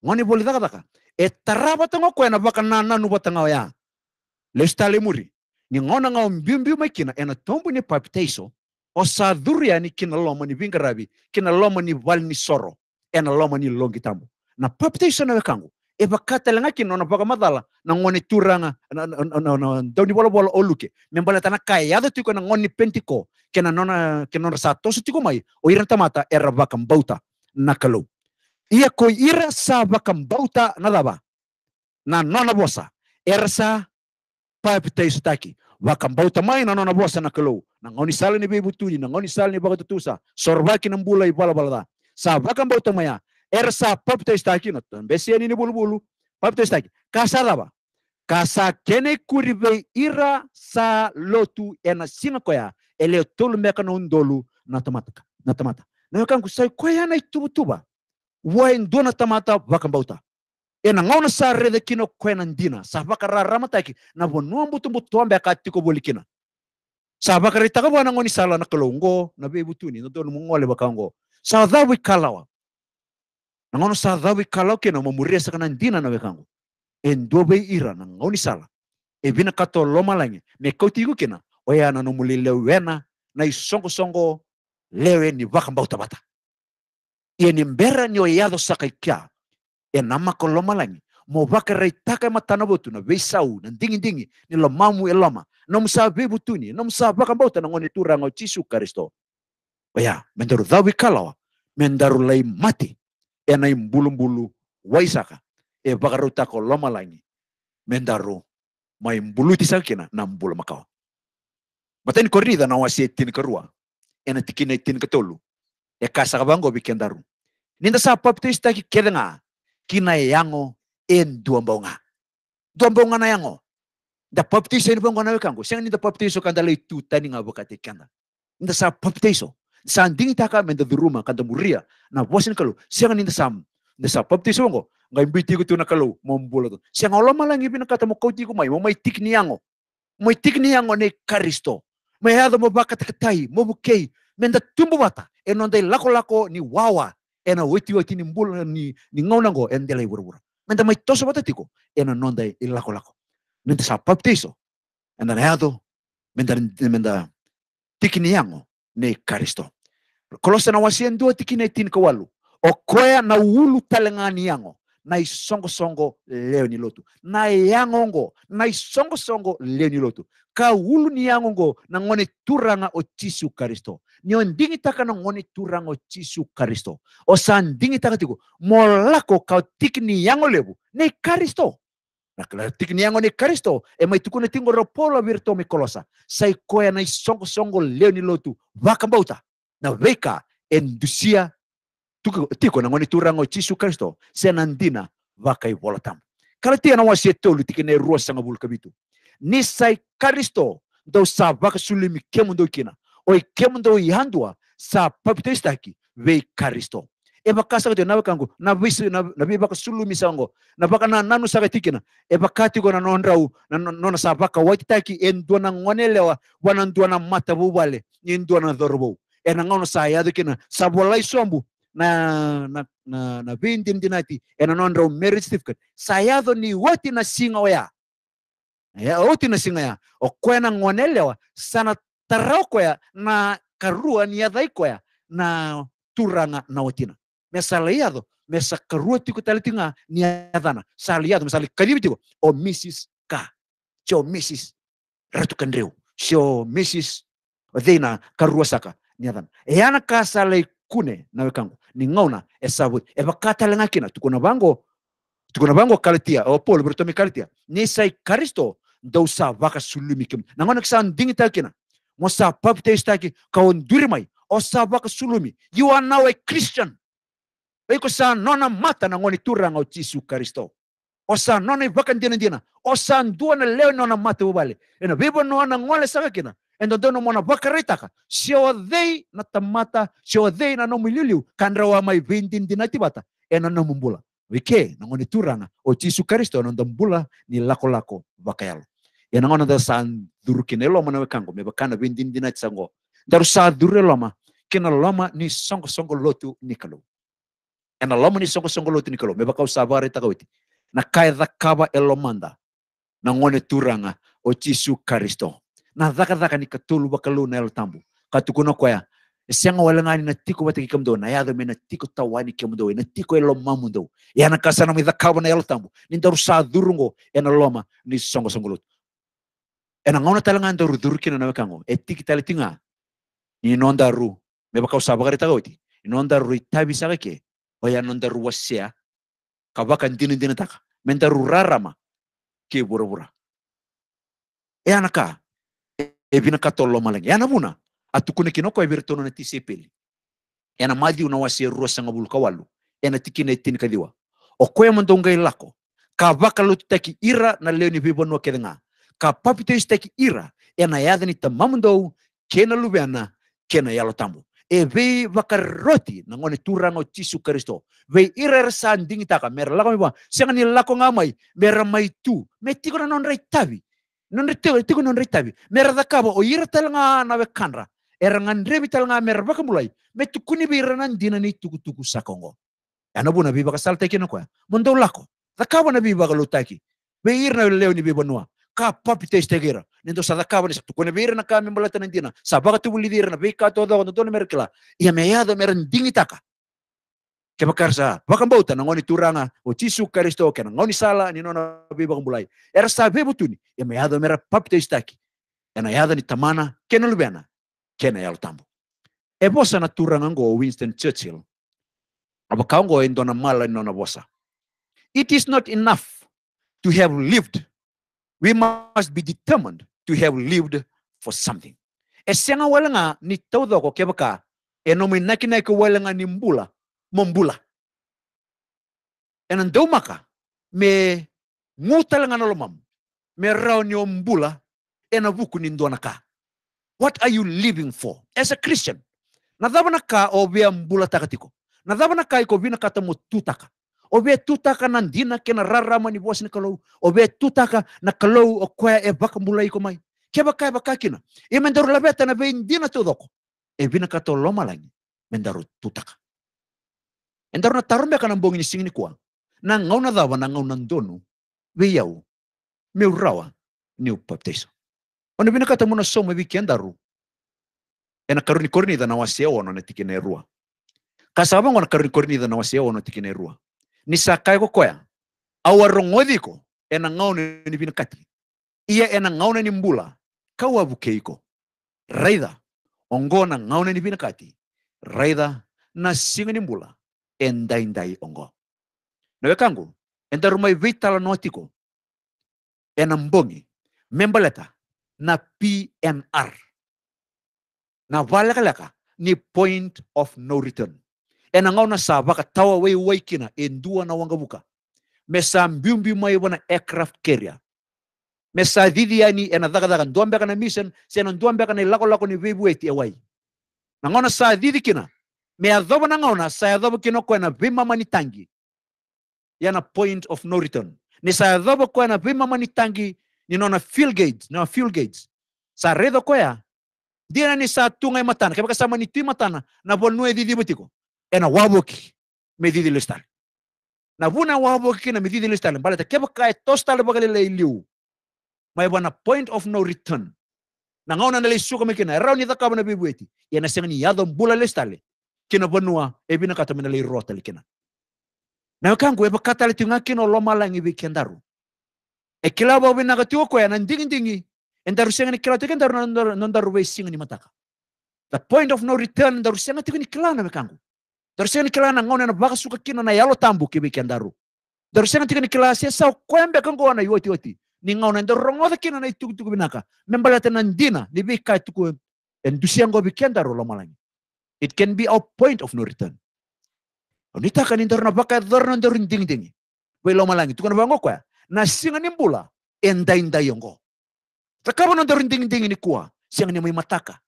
ngoni boli dhakathaka e taraba tango kwa kwena waka na nanu batanga ya lestale muri ni ngona ngao mbiu mbimbi makina ena tombu ni papitaiso ya ni kina loma ni vingarabi kina loma ni vali ni soro ena loma ni longi tamu na papitesa na wekangu e vakata ki nona paka mathala na ngoni turanga dauni bolobolo o oluke. membala tana kaiado tiko na ngone pentiko kena nona kena nona sa toso tiko mai o ira tamata era vakambauta na kalou ia ko ira sa vakambauta na dava na nona bosa era sa papitesa taki bauta mai na nona bosa na kalou na ngoni sala ni bebutuni na ngoni sala ni bakatutusa sorvaki na mbula i balabalada sa vakambauta maya Ersa paptestakin ottan. Besienini bulbulu paptestakin. Kasaraba. Kasa kene kuribe ira sa lotu ena sina koya. Ele tolu meka na na tamata. Na tamata. Na yokan kusai koya na itubu tuba. Wa ndo na tamata vakambauta. Ena ngona sa rede kino koya na ndina. Sa vakara ramataki. Na wonua mbutu mbutu ambe akatiko bolikina. Sa vakarita kabwana ngoni sala na kalongo. Na bebutuni. Na donu mungole bakango. Sa dhawi kalawa. Nangono sa dawi kalau na mamuria sa dina na wekangu. En dobe ira na ngoni sala. E bina kato loma langi. Me kauti kena. Oya na nomuli lewena na isongo songo lewe ni waka mbau E ni mbera ni oyado saka ikia. E nama langi. Mo waka reitaka ima tanabotu na weisau na ndingi ndingi ni lomamu eloma. Nomu sa be butuni. Nomu sa waka mbau tanangoni turango chisu karisto. Oya mendaru dawi kalawa. Mendaru lai mati ena imbulumbulu waisaka e bagaruta tako loma langi mendaru mai mbulu sakina na mbulu makao matani korida na wasi tin karua ena tikina tin katolu e kasaka bango bikendaru ninda sa paptis taki kedenga kina e yango en duambonga duambonga na yango da paptiso ni bongo na wekango senga ninda paptiso kandale itu tani bokate kenda ninda sa paptiso Sanding itaka menda rumah kanta muria na wasin kalu siang ninda sam nda sa papti songo ngay biti ku tuna kalu mombula to siang olo malang ibi na kata mo kau tiku mai mo mai tik niango mo tik niango ne karisto mo hado ya mo bakat katai mo bukei menda tumbu bata enonda lako lako ni wawa ena weti weti ni ni ni ngonango endela i wuro menda mai toso bata ena nonda i lako lako ninda sa paptiso enda hado ya menda menda niango ne karisto kolose na wasien dua tikina itini ka walu o koea na uulu talengani yango na isongosongo leo ni lotu na yango ngo na isongosongo leo ni lotu ka ulu ni yango ngo na ngone turanga o tisu karisto ni ondingi taka na ngone turanga o tisu karisto o sandingi taka tiku molako ka tik ni yango lebu ne karisto na kala ni yango ne karisto e mai tuku ne tingo ropolo virto mi kolosa sai koya na isongosongo leo ni lotu wakambauta na weka endusia tiko na ngoni turango chisu kristo senandina vakai volatam karatia na wasie tolu tikine ruasanga bulkabitu nisai kristo ndo sa vaka sulimi kemundo kina oi kemundo ihandua sa papitestaki vei kristo eba kasa kete nawe kangu na visu na na biba ka sulumi sango na baka na nanu saka tikina eba kati go na nondrau e na nona sa baka waitaki endua na ngonelewa wana ndua na mata bubale ni e ndua na dhorobo e nanao Sayado akena sabolay sombo na na na na viny dimy marriage certificate sayado ni ny oty nasigna o ya ya na singa ya o kwena nangony sana tarao koa na karua ny na turana na otina mesaliado mesa karua tiko ni adana saliado mesali kalibi tiko o ka cho missis ratukandreu cho missis dena karua saka ni adam eyana kasalai kune nawe kangu ni ngauna e eba e katalanga kina tukuna bango tukuna bango kalitia o paul bertomi kalitia ni sai kristo ndau sa vaka sulumi kim nangona kisa ndingi takina mo sa papte istaki kaun mai o sa vaka sulumi you are now a christian Eko sa nona mata na ngoni turanga o jisu karisto O sa nona vaka ndina ndina. O sa ndua na leo nona mata ubale. Ena vibo nona ngole saka kina. endodono mona bakaretaka sy o na tamata sy o na nanao mililiu ka mai raha may vendinidina ty bata e nanao mombola oke nanao ny o jisu kristo anao e ndambola lako lakolako baka iala e nanao nanda sadorokina e loma na oekango mebakana vendinidina sango daru sadoro e loma kena loma ny lotu nikalo ena loma ny songosongo lotu nikalo mebakao savaretaka oety na kaedakava e elomanda. nanao ny o jisu kristo Nah zakat bakalu na tambu katukuno katuku Siang awal ngani na tiko bata ki kamdo na yado me na tawani ki kamdo na tiko elo mamundo yana kasana mi dakaba na yelo tambu ni daru sa durungo ena loma ni songo ena ngona talanga daru duruki na namekango e tiki tali tinga ni non daru me bakau sabagari tagawiti ni non itabi sagake oya ya non wasia kabaka ndini ndini taka men daru rarama ki bura bura e anaka evina katolo malangi yana buna atukune kinoko evir tono na tisepeli yana madi una wasi rua sanga bulka walu yana tikine tin kadiwa okoya mandonga ilako ka vakalo tutaki ira na leo ni vibono kedenga ka papito istaki ira yana yadani tamamundo kena lubena kena yalo tamu e vei vakaroti na ngone turango Jesu Kristo. Vei irer sanding taka mer lako miwa, siang ni lako ngamai, mer mai tu, me na non itavi. o na nonreteo etiko nonretabe kamulai me tukuni bi merbakamulai metukuni ni tuku tuku sakongo anabuna bibaga saltekino kwa mondo lako zakabo na bibaga lutaki beirna bi bonwa ka papite estegira nendo sa sadakabo ni tukuni birna ka sa nandina tu tubulidira na beka todo ndo merkla ya meada taka kebakarsa wakambauta nangoni turanga o tisu karisto ke nangoni sala ni nona biba kumbulai era sabe butuni e me yado mera papte istaki ena yado ni tamana kena lubena kena yalo tambo e bosa na turanga ngo Winston Churchill abakaungo endona mala ni nona bosa it is not enough to have lived we must be determined to have lived for something e senga walanga ni tawdo ko kebaka enomi nomi nakina ko walanga ni mbula mombula. Enan deu maka me ngotalanga na lo me raoni ni mbula ena vuku ni ndona ka what are you living for as a christian na dhava na ka o mbula takatiko na dhava na ka iko vina kata mo tutaka o tutaka na ndina kena rarama ni bos ni kalou o tutaka na kalou o koea e baka mbula iko mai ke vaka e vaka kina e mendaru labeta na vei ndina teodoko e vina kata loma langi mendaru tutaka Entar na tarumbe kanang bongin sing ni kwa. Na ngaw na dawa na ngaw nan We Weyaw. Me urawa. Ni baptizo. Ono bina kata muna somo wiki wikendaru. Ena karuni korini korinida na wasi ya wano na tiki na erua. Kasa Kasaba wana karuni korini korinida na wasi ya wasia tiki na erua. Ni sakai kwa kwa ko koya. Awarongodiko. Ena ngaw ni bina kati. Ia ena ngaw ni mbula. Kawa bukeiko. Raida. na ngaw ni bina kati. Raida na singa ni mbula. endai ndai ongo na wekangu enda rumai vitala noatiko ena mbongi membaleta na PNR na walekaleka ni point of no return ena na sa baka tawa wei waikina endua na wangabuka mesa mbiumbi mai wana aircraft carrier mesa didi ani ena daga daga nduambeka na mission sena nduambeka na ilako lako ni webu eti ewai na ngona sa didi kina me adhobo nangona sa adhobo kino kwena vima manitangi yana point of no return ni sa adhobo kwena vima manitangi ni nona fuel gates nona fuel gates sa redo koya dira ni sa tunga matana kebaka sa mani matana na bol nue didi butiko ena waboki me didi listal na na waboki na me didi listal bala ta kebaka e tostal bagale le liu mai bana point of no return na ngona na le suka mekina rao ni dakabana bibueti yana sengani yadon mbula listale kina e ebina kata mena lei rota likina na kangu eba kata le tinga kino loma langi bi kendaru e kila ba bina kati woko ya dingi endaru senga ni kila teken daru nandaru wei singa ni mataka the point of no return endaru senga teken ni kila na mekangu daru senga ni kila na ngone na baka suka kino na yalo tambu kebe kendaru daru senga teken ni kila se sa kwembe kangu wana yoti yoti ni ngone ndaru rongoda kino na ituku binaka membala tena ndina ni bi kai tuku endusiango bi kendaru loma langi It can be our point of no return. Onita kan interna baka na dorin ding ding. Welo malangi tukana bango kwa. Na singa nimbula enda inda yongo. Takaba non dorin ding ding ni kwa. Singa ni mataka.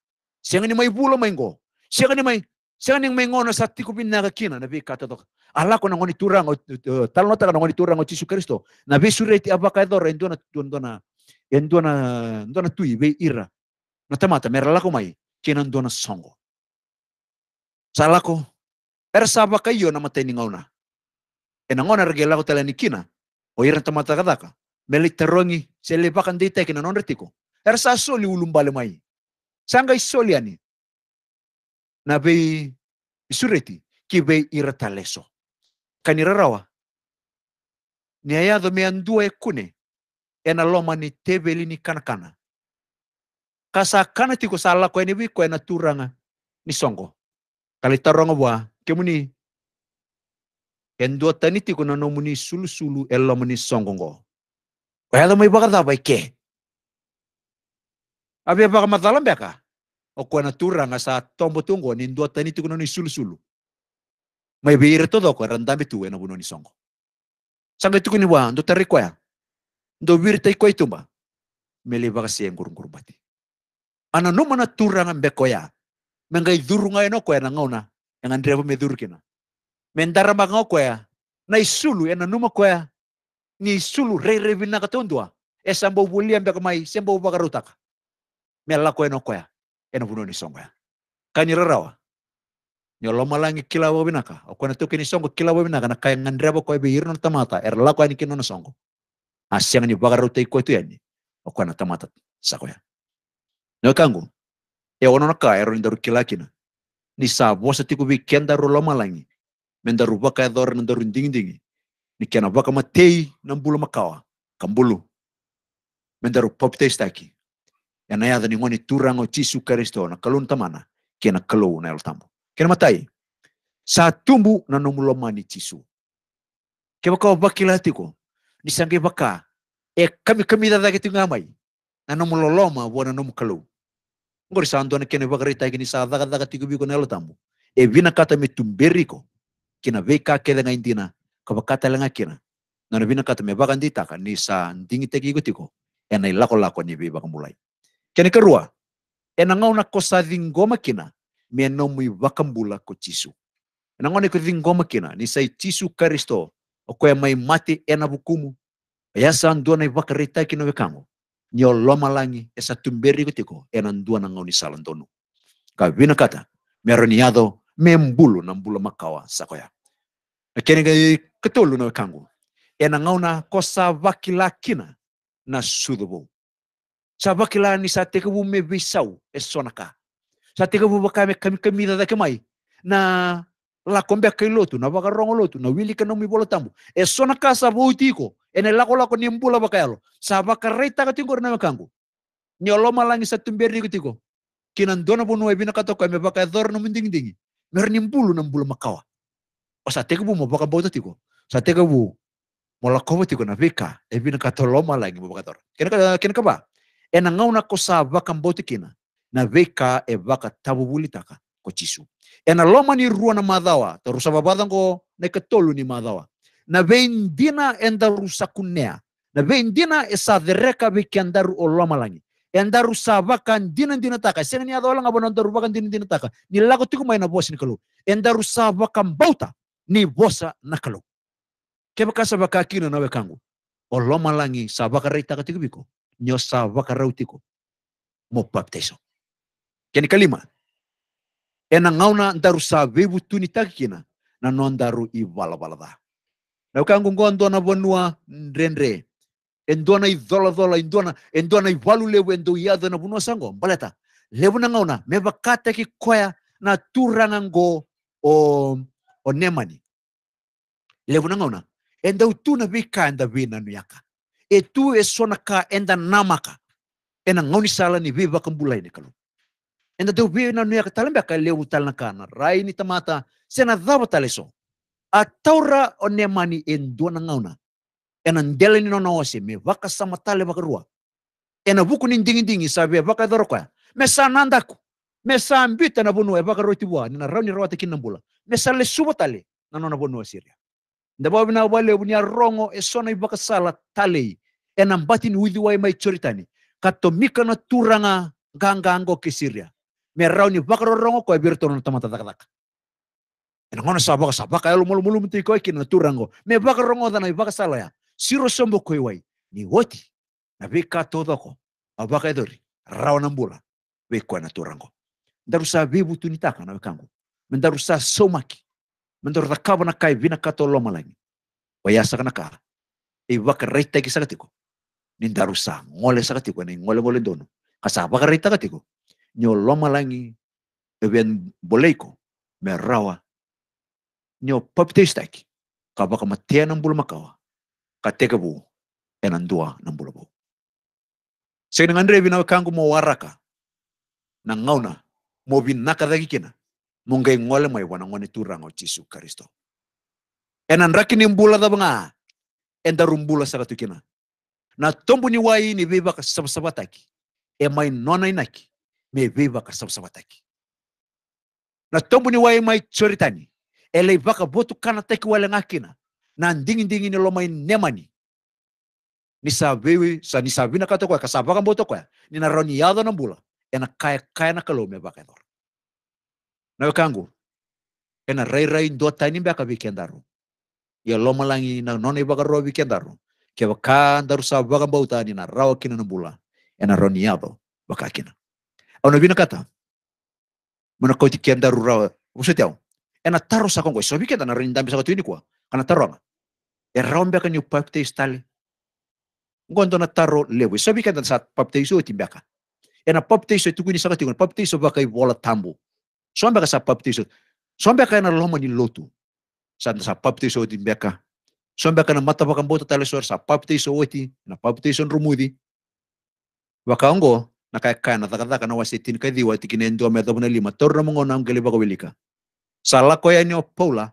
Singa ni may bula mai ngo. Singa ni mai singa ni mai ngono bin naga kina na bi kata tok. Allah ko ngoni turang eh, eh, tal nota ngoni turang eh, Yesus Kristo. Na bi sureti abaka dorna endona endona endona endona tui be ira. Na tamata merala ko mai. Kenan dona songo. Salako. Ersaba kayo na mateningaw na. Enangon argela ko talanikina. O iran tamatakadaka. Meliterongi selepakan dita kinanon nonretiko. Ersa soli ulumbale mai. Sangay soli ani. isureti. Kibe irataleso. Kanirarawa. Niayado meandua ekune. Ena loma ni tebeli ni kanakana. Kasakana tiko salako eni wiko ena turanga ni songo rongo wa kemuni kendo taniti kuna muni sulu sulu elo muni songongo wala mai bagarda bai ke abi ya baga matalam beka o kona turanga sa tombo tungo ni ndo taniti kuna ni sulu sulu mai bire doko ko itu tu ena bunoni songo sanga itu kuni wa ndo tariko ya ndo bire tai koi tumba mele baga si engurung bati. ana no mana turanga beko ya mengai dhuru ngai no na ngauna yang andrevo me dhuru mendara Mentara ma ngau koe na isulu ena numa koe ni isulu rei rei vina katundua e sambo wuliam beka mai sembo wakarutaka. Me la e no ena vuno e ni songo ya. Kani rarawa. Nyo loma langi kila wa binaka. O koe na tuki ni songo kila wa binaka na kaya ngandrevo koe be irno tamata er la koe ni kino na songo. asiangani ni wakarutai koe tu Okwana O koe na tamata sakoya. Nyo kangu e wono ka ero ni daru kina ni sabo sa tiku weekend daru loma langi men daru e dor ni daru ding ding ni kena ma tei nan bulu makawa kambulu men daru pop tei staki e yada ni ngoni turango cisu karisto na kalun tamana kena kalu na el tambo kena matai sa tumbu na loma ni cisu keba kau tiku ni sangge baka e kami kami dada gitu ngamai na nomuloloma nomu kalu ngori santo na kene bagarita gini sa daga daga tigu biko nelo tambu e vina kata me tumberiko kina veka kede nga indina kaba kata lenga kina na vina kata me ndita taka ni sa ndingi gutiko ena ilako lako ni be bakamulai kene karua ena ngau na kosa dingoma kina me no mui bakambula ko tisu ena ngone ko dingoma makina ni sa tisu karisto o koe mai mate ena bukumu e ya sa ndona i bakarita kina wekango nio loma langi esa tumberi kutiko enandua na ngoni salantono. Kawina kata, meroniado membulu na mbulu makawa sakoya. Akene e gai ketolu na kangu. Ena ngauna kosa vakilakina na sudubu. Sa vakila ni sa me bisau esonaka. Sa tekabu bakame kami kamida kemai na lakombeka ilotu na vakarongo lotu na wili kana mwivolo tambu e sona kasa voutiko ene lako lako ni mbula vakayalo sa vakareitaka tingo rina mekangu ni oloma langi sa tumberiko tiko kina ndona bunu ebina katoko eme vakayadhoro na mer ni mbulu na makawa o sa teke bu mo vakabauta tiko sa teke bu mo lakobo tiko na vika ebina katoloma langi mo vakadhoro kena kena kaba ena ngauna kosa vakambauta kina na vika e vakatabu bulitaka ko E Ena loma ni rua na madawa, ta rusa babadang ko na katolu ni madawa. Na veindina enda rusa kunea, na veindina esa dereka be andaru o loma langi. Enda rusa bakan ndina dina taka, sena ni adola nga bonon rusa bakan dina dina taka, ni lago tiku mai na bosa ni kalu. Enda rusa bakan bauta, ni bosa na kalu. Keba kasa kino na wekangu. O loma langi sabaka reita katiko biko, nyo sabaka rautiko. Mo baptizo. Kani kalima, enagnaona ndaro save vutuni takikina nanao ndaro ivalavala za na ukangongo andona vonua ndrendre endona idholadhola indona endona ivalu levu endo iadha na vunua sango mbaleta me nangauna mevakata kikoya na turanga ngo o, o nemani levu nangauna enda utuna vika enda vinanu yaka etu esona ka enda namaka ena ngauni sala ni vivaka mbulaine kalu enda deu be na nuia katalan be ka utal talna kana rai ni tamata sena dhaba taleso so, taura o ne mani en duana ngauna ena ndele ni nona wase me waka sama tale waka rua ena buku ni ndingi ndingi sabe waka doroka me sa nandaku me sa mbita na bonu e waka roti bua na rauni rawa te kinambula me sa suba tale na asiria e nda wale unia rongo e sona i waka sala tale ena mbati ni uidiwa mai choritani katomika na turanga ganga ke Syria ni rauni vakarorongo koe birtono tamatatakatak. Ena ngona sabaka sabaka elo mulu mulu mti koe kina turango. Me vakarongo dana ivaka salaya. Siro sombo koe wai. Ni woti. Na vika a Avaka edori. rau nambula. Ve koe na turango. Ndarusa vivu tunitaka na wekangu. Mendarusa somaki. Mendarusa kabana kai vina kato loma lagi. Wayasa kana E Ivaka reita ki sakatiko. Nindarusa ngole sakatiko. Ngole ngole dono. Kasabaka reita katiko nyo malangi, ewen boleiko me rawa nyo papite istaki kaba kama tea nambul makawa ka bu enan dua nambul bu sek nang andre bina kangu mo waraka na ngauna mo bin nakadagi kina mo ngole mai wana ngone turango Yesu karisto enan rakini mbula da banga enda rumbula sakatu kina na tombu ni wai ni beba ka sabsabataki e mai nona inaki mebebaka samsamataky na tombony ho ay maitsory tany elay baka votokana taiky ho alagnahkina na andignindigniny lomay nemany nisavewe sa nisavinaka tokoa ka savaka mbo tokoa ninarao na mbola ena kayakayanaka lo miavaka edora nawe kango ena rairaindo tany mbeaka vikendaro ia na malagny nanona ivaka ro vikendaro keva kandaro savaka mbo tany na rao akina na mbola ena rao niado vaka Au bina kata. Mana kau tikian daru rawa. Usut Ena taro sakon koi. Sobi kita na rindam bisa kau ini kua. Kana taro ama. E raun kan ni pte istali. Ngondo na taro lewe. Sobi keta na sat papte isu oti beka. Ena papte isu tuku ni sakati kona. Papte isu baka i wola tambo. Soan beka sa papte isu. Soan beka ena loma ni lotu. Sat sa papte isu oti beka. Soan na mata baka mbota tale suara sa papte isu oti. Na papte isu rumudi. Waka ongo nakakana takataka na wasitin kai diwa tiki ndo me dobuna lima torno mongona ngeli bako belika. sala koya ni opola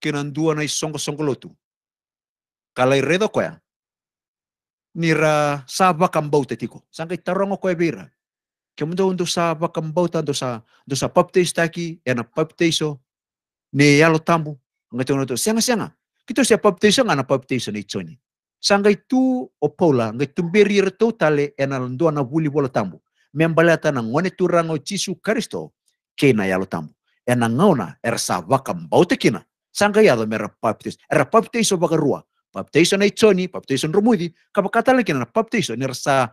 kinan dua na isongo songo lotu kala iredo koya nira saba kambau tetiko sangkai tarongo koya bira kemundo undo saba kambau ta do sa do sa papteis taki ena papteiso ne yalo tambu ngatong to sianga sianga kita siapa baptisan anak baptisan itu nih Sangai itu o paula nga tumberi ira tau tale ena na wuli wola tambu membala ta ngone turanga o kristo ke na yalo tambu ena ngauna era sa vaka mbaute kina sanga yalo mera baptis era baptis o vaka rua baptis na itsoni baptis rumudi kapa katale kina na baptis ni sa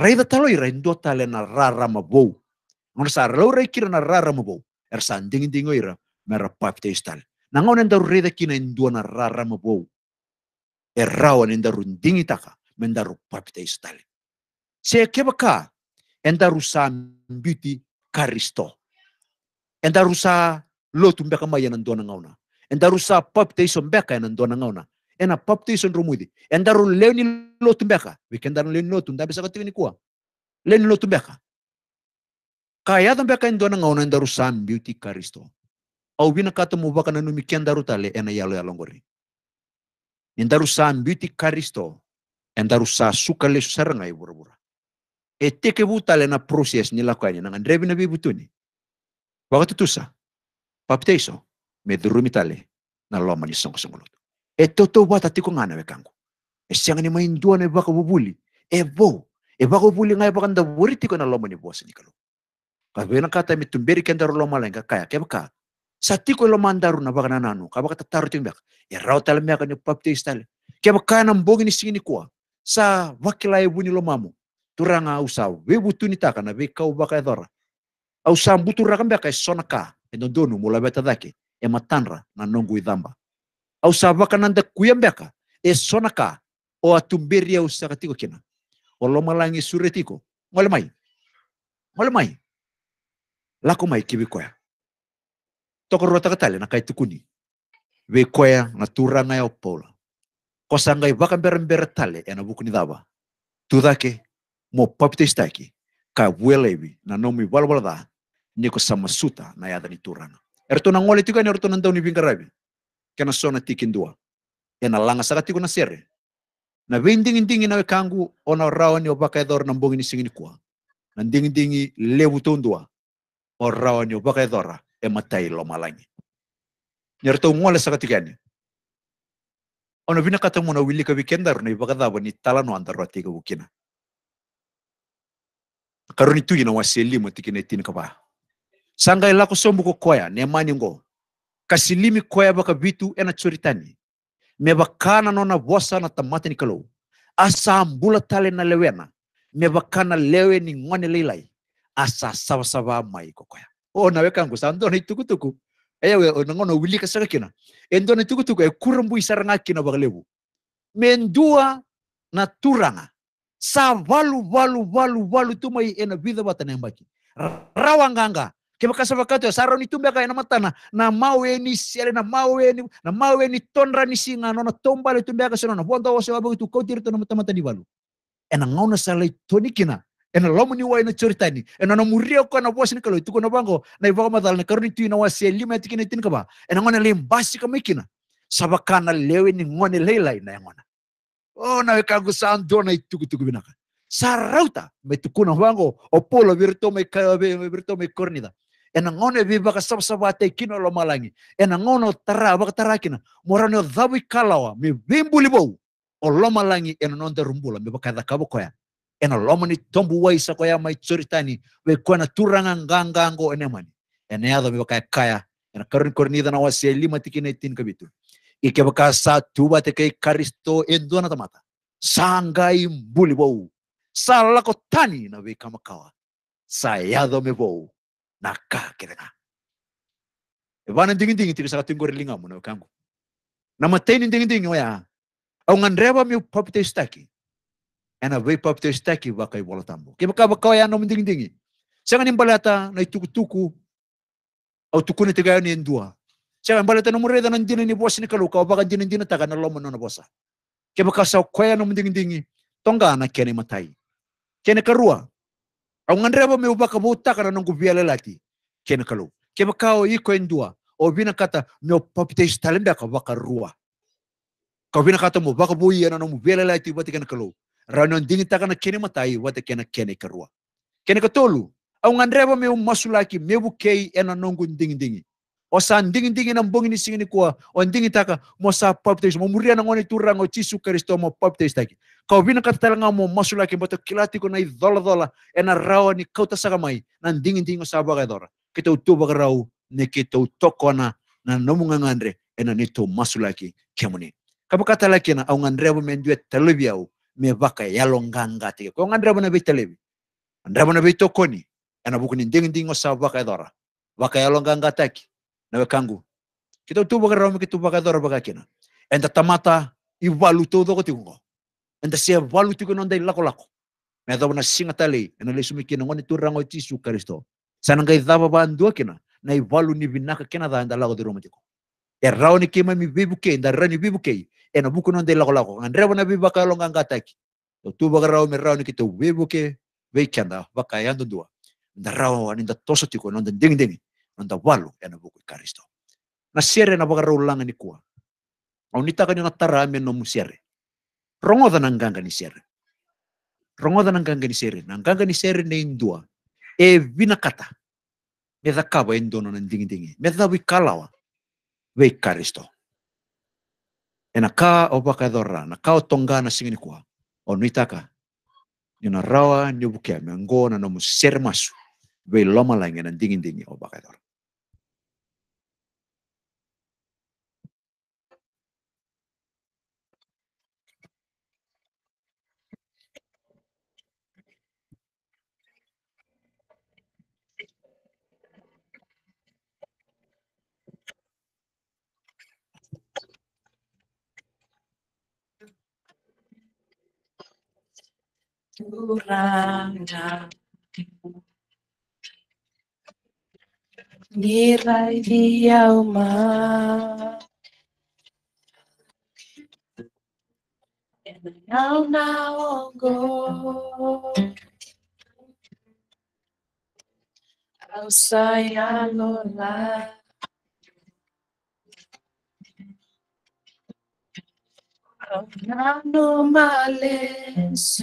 reida talo ira ndo tale na rara mabou ngona sa lo kira na rara mabou era sa ndingi ndingo ira mera baptis tale na ngona ndo reida kina ndo na rara mabou errawa nenda rundingi taka menda ru papita istali. Se kebaka enda rusa mbiti karisto. Enda rusa lotu mbeka maya nandona ngauna. Enda rusa papita iso mbeka nandona ngauna. Ena papita iso nrumudi. Enda ru leuni lotu mbeka. Wikenda ru leuni lotu ndabe saka tivini kuwa. Leuni lotu mbeka. Kaya mbeka nandona ngauna enda rusa mbiti karisto. Au bina kata mubaka nanumi kenda rutale ena yalo yalongori. Entaru san karisto, entaru sa suka lesu sarangai bura-bura. E teke buta na proses ni lakuani, nangan drebi na bibutuni. Wakati tusa, papteiso, medurumi tale, na loma ni songkosongolot. E toto bata tiko ngana bekangu. E siang ni main dua ne baka bubuli, e bo, e baka bubuli ngai baka nda wuri tiko na loma ni buasa ni kalu. Kabena kata mitumberi kenda loma lenga kaya kebaka, Satiko na baga bakana kaba kabaka tataru ting beka. ya rau tala meka ni baptis kaya Kia bakana ni singi ni kua. Sa wakila e buni lo mamu. Turanga usau sa webu tuni taka na we kau baka edora. Au sa mbutu raka beka e sona ka. E nondonu mula beta dake. E matanra na nongu idamba. Au sa wakana kuya beka. E sona ka. O atumberi ya usa katiko kina. O lo malangi suretiko. Ngole mai. Ngole mai. Lako mai kibikoya Toko rua takatale na kai tukuni. Ve koya na tura na yao pola. Kosa ngai baka mbera mbera tale ena buku ni Tudake mo papite istaki. Ka welevi na nomi walwala da. Niko samasuta na yada ni turana. Erto na ngole tika ni erto na ndauni bingarabi. Kena sona tikin dua. Ena langa saka tiku na sere. Na vinding dingi na ona rawa ni obaka edor na mbongi ni singi kuwa. Na dingi dingi lewu tundua. Orawa ni obaka edora e matai lo malangi. Nyar tau ngole sakatikani. Ono bina katamu muna wili ka wikenda rono iba kada wani tala no wukina. Karoni tuji na waseli mo tikine tin ka ba. Sangga ila sombu ko koya ne mani ngo. Kasilimi koya baka bitu ena curitani. Me bakana nona na bosa na tamate ni Asa ambula tale na lewena. Me bakana lewe ni ngone leilai. Asa sawa-sawa mai ko koya. Oh, tuku ngusa ndona itukutuku eyawe onangono wilika saka kina endona itukutuku ekurumbu isaranga kina bagalebu mendua na turanga sa valu valu valu valu tumai ena vida batanembaki rawanganga kebakasa bakato ya, saro ni tumbeka ena ya matana na maweni sere na maweni na maweni tonra ni singa na tombale tumbeka sino na bonda wose wabu tu kautir tu na mata mata di balu ena ngona salai tonikina ena lo muni wa ena choritani ena na murio ko na bosi nikalo tuko na bango na ivaga madal na karuni tu ina wasi lima tikini tin ka ba. ena ngone le mbasi ka mikina sabakana lewe ni ngone leila ina ngona o na weka gusan do na ituku tuku binaka sarauta na bango opolo virto me ka virto me kornida ena ngone viva ka sab sabate kino lo malangi ena ngono tara bak kina morano dhabu kalawa me bimbuli bou o lo malangi ena nonde rumbula me bakadha kabo koyana ena loma ni tombu waisa kwa ya we kuna na turanga nganga enemani ene ya dobi bakaya kaya ena karun korni na wasi lima tikine tin kabitu ike baka sa tuba te karisto endona tamata sangai mbuli bou sala ko tani na we kama kawa sa ya dobi bou na ka kedanga evana dingi dingi tiri sa tingori linga muna kangu na mateni dingi dingi waya au ngandreba mi papite staki ena wei paptestaki wakai walatambu. Ke baka baka ya no mending dingi. Sanga na ituku tuku au tuku ni tiga ni ndua. Sanga nimbalata no mureda na ndina ni bosi ni kaluka baka ndina ndina taga na lomo no bosa. Ke baka sa koya no mending dingi. Tonga ana kene matai. Kene karua. Au ngandre ba me baka bota kana nungu biala lati. Kene kalu. Ke baka e o iko ndua. O bina kata no paptestalembe ka baka rua. Kau bina kata mo baka buia na no mu biala lati batikan kalu. Raha na nakeny matai wataka anakinaika roa kenaika tolo au ngandreva meu masulaki me kei ena nongu ndingdingi o sa ndingdingi na mbongini singini kwa o ndingitaka mo sa baptism mo muria na ngoni turango tisu karisto mo baptista ki Kau vina katatalanga mo masulaki boto kilati ko e na idola dola ena rawa ni kauta saka mai na ndingdingi sa baga e kita utuba rawu, ne kita utokona na nomunga ngandre ena nito masulaki kemuni kapakata lakina au ngandreva mendue telebia au me ya longanga tike ko ngandra bana be telebi andra bana be tokoni ana bukuni ding ding osa vaka dora ya longanga tike na kangu kita tu baka ramu kita vaka dora baka kina enda tamata i valu do ko tingo enda se valu tiko nonda lako lako me do bana singa tali ana le sumi kina ngoni turango tisu kristo Sana ngai dava bandu kina na i valu ni binaka kina da enda lako di romantiko e rao ni kema mi bibu kei, nda ni bibu kei, ena buku non de lago ngan rewa na bi bakalo ngan gataki to tu rao me rao ni kito webu ke baka yando dua da rao ani da toso tiko non de ding ding non da walu ena buku karisto na sere na rao langa ni kua au ni taka ni na tara me no musere rongo da nanganga ni sere rongo da nanganga ni sere nanganga ni sere ne indua e vinakata me da kaba endono na ding ding me da wikalawa karisto ena kā o waka dhora, na kā o tonga na singini kua, o rawa nyubukea, mea ngō na nomu sermasu, vei loma langi na dingin dingi o Kuranda. Guerra de alma. Now, now, go. Outside, I'm alive. Now, no malice.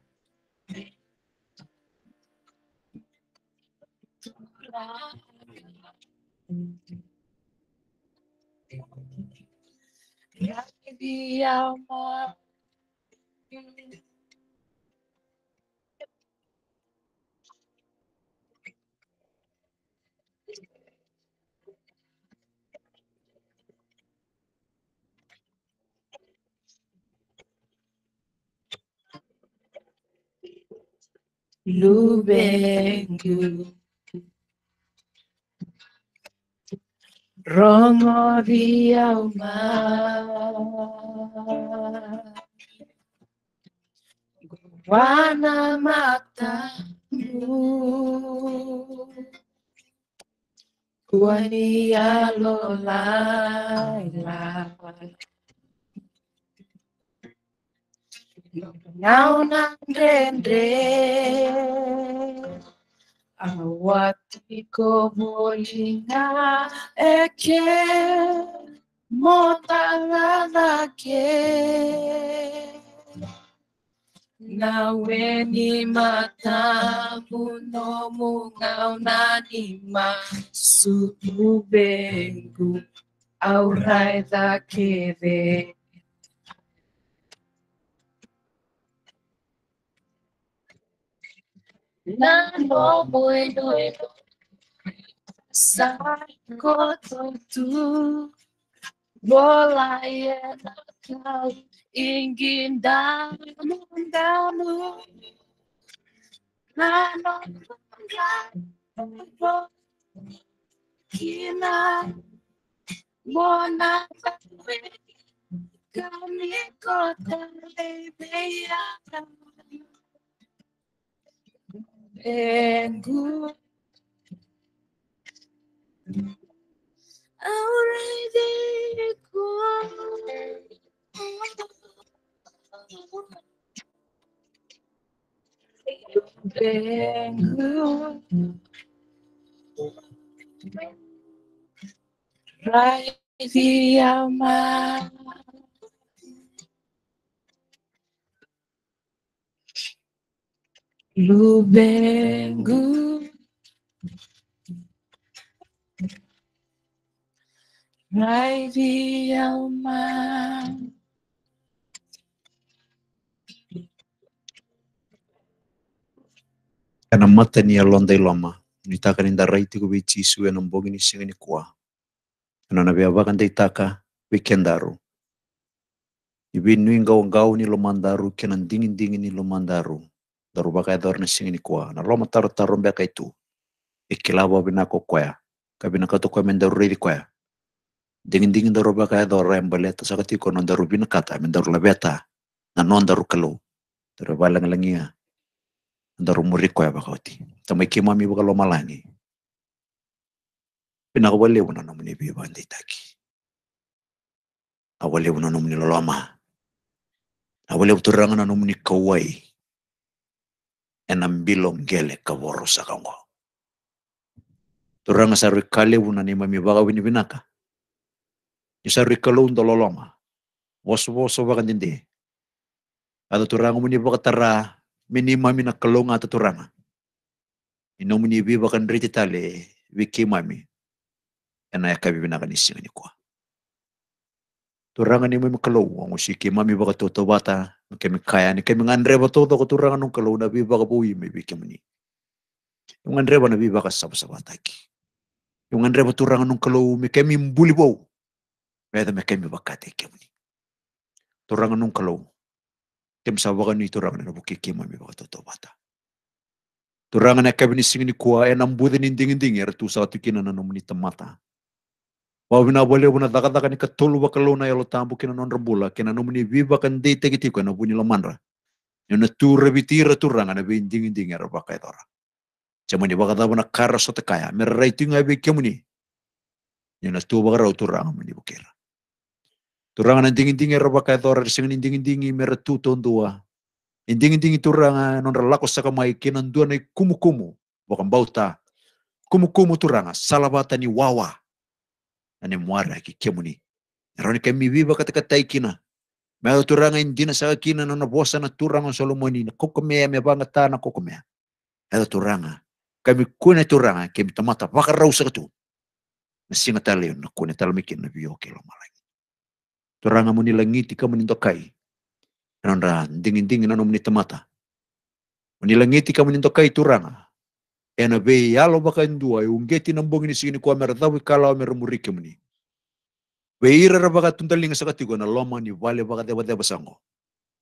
Lubengu. Rongo de alma, Guanamata, Guania Lola, Não na Awati Awatiko molina eke na weni mata no mungau nanima sutubengu au raida kere nan o bueno saco tu bola ya kau ingin damu damu nan o bueno kina bona kami kota lebih and good. Already good. been good. Right, the amount. Lubengu Rai di alma Kana mata ni alonda iloma nitaka ninda raiti tiku bici su enam bogi ni singa ni kua kana na beaba kan itaka wekendaru ibi nuinga ngau ni lomandaru kenan dingin dingin ni lomandaru darubakai dorni singini kua na loma taru tarum beka itu ikilabo e bina ko bina ka kato koya men daru redi koya dingin dingin daru beka dor rem ta sakati ko non daru bina kata men daru labeta na non daru kalu daru balang langia daru muri tamai kima mi baka loma lani bina ko wale wuna muni bi bandi taki awale wuna namuni loloma awale uturanga namuni kawai enambilongele kavorosa kango turanga sarikale unanima mibaga wini binaka isarikalo undololoma waswoso baga ndinde ada turanga muni baga tara minima mina kalonga ata turanga inomuni biba kan rititale wiki mami ena yakabi binaka nisinga ni kwa turangan ni mo kalau ang usiki mami baka toto bata kami kaya ni kami ngandre ba toto ko turangan nung kalau na baka buwi mi bi kami ni yung ngandre ba na bi baka sab sabataki yung ngandre ba turangan nung kalau mi kami mbuli bau meda mi kami baka te kami ni turangan nung kalau kem sabakan ni turangan na buki kami mi baka toto bata turangan na kami ni singin ni kuwa enam budin inding inding er tu sa na nomni temata wawina wale wuna daga daga ni katolu wakalona yalo tambu kina non rambula kina nomini viva kan de tegi tiko na bunyi lamanra yona tu rebitira turanga ranga na bin dingin dingin era bakai tora ni na kara sote kaya mer rating abi kemuni yona tu baka rau tu ranga muni bukira tu ranga na dingin dingin era bakai tora sing dingin dingin mera tu tondua inding dingin tu ranga non relako saka mai kina ndua na kumu kumu bauta kumu kumu tu ranga salabata ni wawa ane muara ki kemuni roni kami viva katika taikina me turanga indina sa kina bosana bosa na turanga solomoni na mea me banga ta na kokome ela turanga kami kuna turanga kami tamata baka rausa katu. na singa tale na kuna lo malai turanga muni langiti ka muni ndokai nonra dingin dingin nono muni tamata muni langiti ka muni ndokai turanga ena be yalo baka ndua e ungeti na mbongi ni sigini kwa meradawi kala Be irara baka tuntalinga sakatigo loma ni vale baka deba deba sango.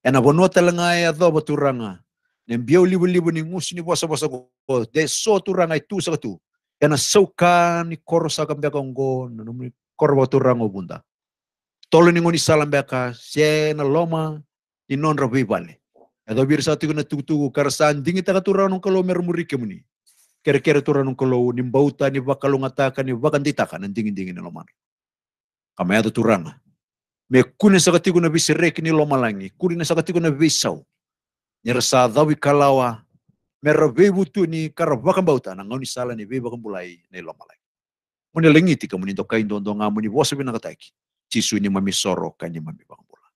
Ena bonua talanga e, e adoba turanga. Nembiau libu libu ni ngusi ni bosa bosa go. De so turanga itu e tu sakatu. Ena sauka ni koro sakam beka na Nanumni koro turanga bunda. Tolo ni ngoni salam beka. na loma ni non rabi vale. E Ado bir satu guna tugu-tugu karasaan turanga nung kalau merumurike mni. Kere-kere turan kalau kan kan? ni bauta nah, ni bakal ngatakan ni bakan titakan ang dingin-dingin ni loman. Kamaya to turan. Me kunin sa katigo na bisirek ni lomalangi, kunin sa katigo na bisaw. Ni rasadawi kalawa, merabebu tu ni karabakan bauta na ngaw ni sala ni bebakan bulay ni lomalangi. Muni lengiti ka muni dokain dondo nga muni wasabi na kataki. Cisu ni mamisoro kanya mamibang bula.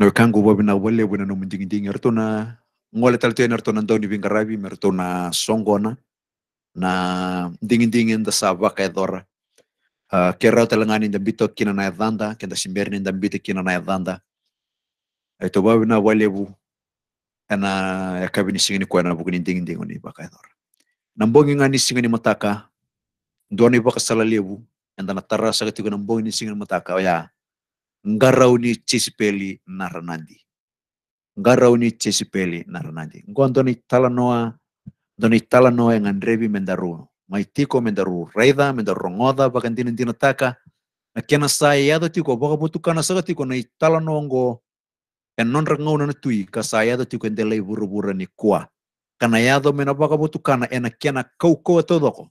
Nawe wabina wabi wale wina no dingin dingin ya, ertona ngole tal tuena rtona ndoni bingarabi mertona songona na dingin dingin da sava kaedora uh, dambito telangani da bito kina na edanda kenda simberni da kina na edanda e to babu na walebu ana ya kabini singini kwa na bugini dingin dingin ni bakaedora na mbongi ngani singini mataka ndoni baka salalebu enda na tarasa katigo na mbongi singini mataka ya ngarau ni chisipeli naranandi garrauni chesipeli noa, Guandoni talanoa, doni talanoa en anrebi mendaru. Maitiko mendaru reida, mendarongoda, bagandina dinataka. Na kena saeado tico, boga butucana sagatico, na En non rangona na tui, ka saeado tico en delei burubura ni kua. Kanayado mena boga kana, a kena kaukoa todoko.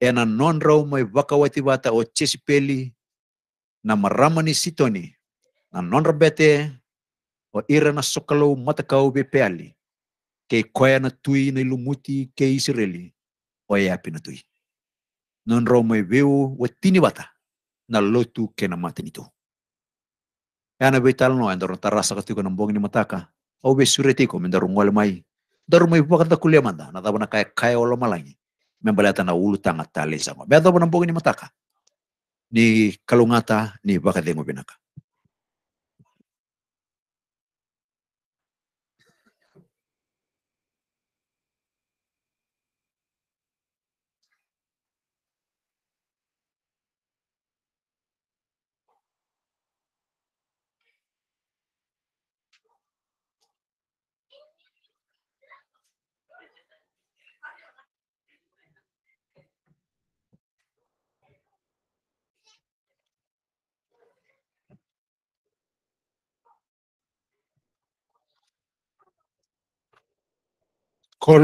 ena a non rau mai chesipeli. Na maramani sitoni. Na non rabete, o ira na mata matakau be peali ke koya na tui na ilumuti ke Israeli o e api na tui. Non romo e veo wa tini wata na lotu ke na matinitu. E ana be tal no andaro e tarasa katiko na mbongi ni mataka au be suretiko mendaru ngwale mai. Daru mai wakata kulia manda na tabana kaya kaya olo malangi. Membalata na ulu tanga tali sama Be tabana mbongi ni mataka. Ni kalungata ni wakadengo binaka.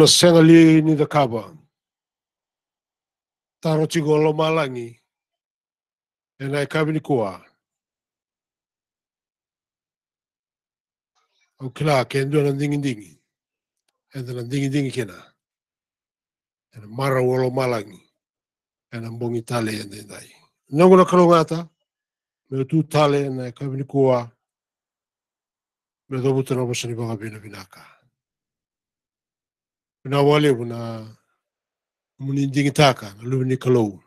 sengali ni da kaba. Taro chigolo malangi. Enai kabini kua. Au kila kendo na dingi dingi. Enda na dingin dingi kena. Ena mara wolo malangi. Ena mbongi tale enda indai. E na kalongata. Me tu tale e na kabini kua. Me dobutu na bosani baga bina binaka na wale una muni jingitaka lubni kalau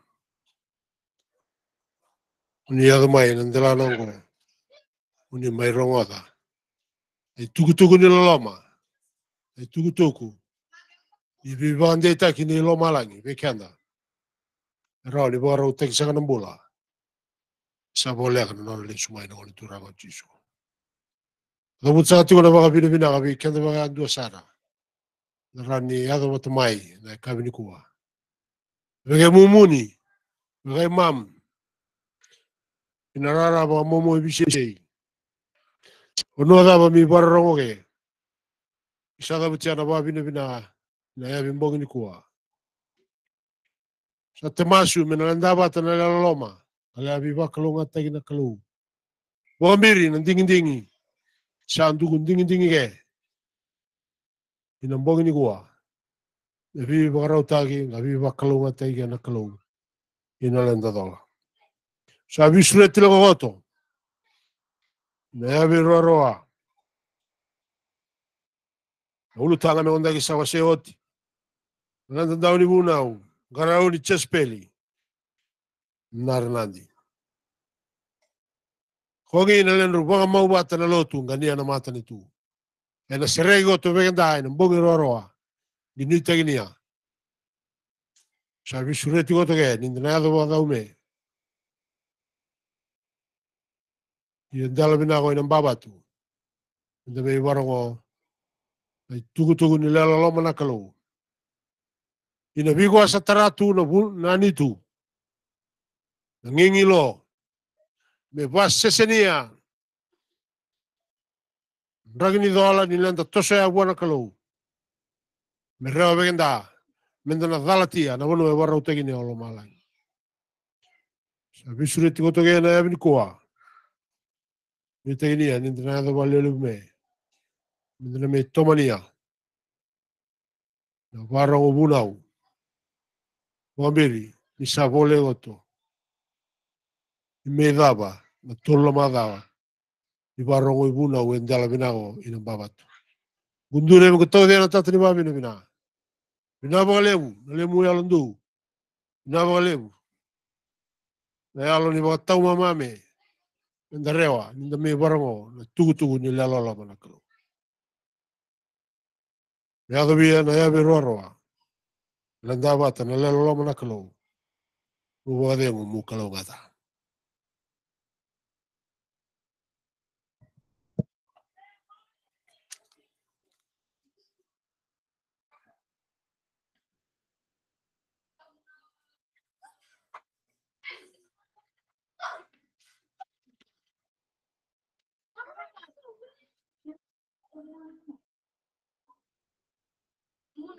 muni yagmai nandela nongo muni mai rongota ai tuku ni loloma ai tuku i vivande taki ni loma langi vekenda li ni bora utaki sanga nambula sa boleka na nona leksumai nongo ni turago jisu Dabut sa na bina sana rani yado watumai na kabini kuwa. Vege mumuni, vege mam, inarara ba momo ibisei, ono ada ba mi bara rongoge, isada ba tiana ba bina bina na ya bimbogi ni kuwa. Sa temasu menalanda ba tana loma, ala biba kalunga tagi na kalu. Wambiri nandingi dingi, sa andugun dingi dingi ge inambong ini gua e vivi bagarau tagi nga vivi bakalunga tai gana kalung ina lenda dola sa bisule tila gogoto na ya viru roa na ulu tanga me onda ki sawa se oti nanda dau ni bunau garau ni chespeli narnandi Kongi na lenru, wanga mau bata na lotu, ngania na mata ni tu. Ena serego tu vegandai, non bogi roroa Di nui taginia. Sa vi sureti goto ge, nin denado bo da ume. I endala binago inam babatu. Enda mei warongo. Ai tugu tugu ni lela loma na kalau. Ina vigo asa taratu na bul na nitu. Nangingilo. Me vas sesenia. ragni dola ni lenta tose a wana Me reo begenda, mendana dhalatia, na wano e wara utegi ne olo que Sa visure tiko toge na ebni koa. Me tegi nia, nindana adho me. Mendana me tomania. Na wara o bunau. ni sa goto. Me daba, na tolo daba. ibarrongo ibuna wendala binago inam babatu. Gundune mo kito dena tatani ba mino bina. Bina ba lebu, na lebu ya londu. Bina ba lebu. Na ya loni ba tau mama me. Nda rewa, nda me barongo, na tugu tugu ni la lola mana kalo. Ya do bia na ya be rorwa. Landa bata na la kalo. Uwa de mo kalo gata.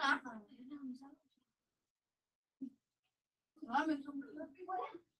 nữa. Ờ. Đó, ờ, mình không được.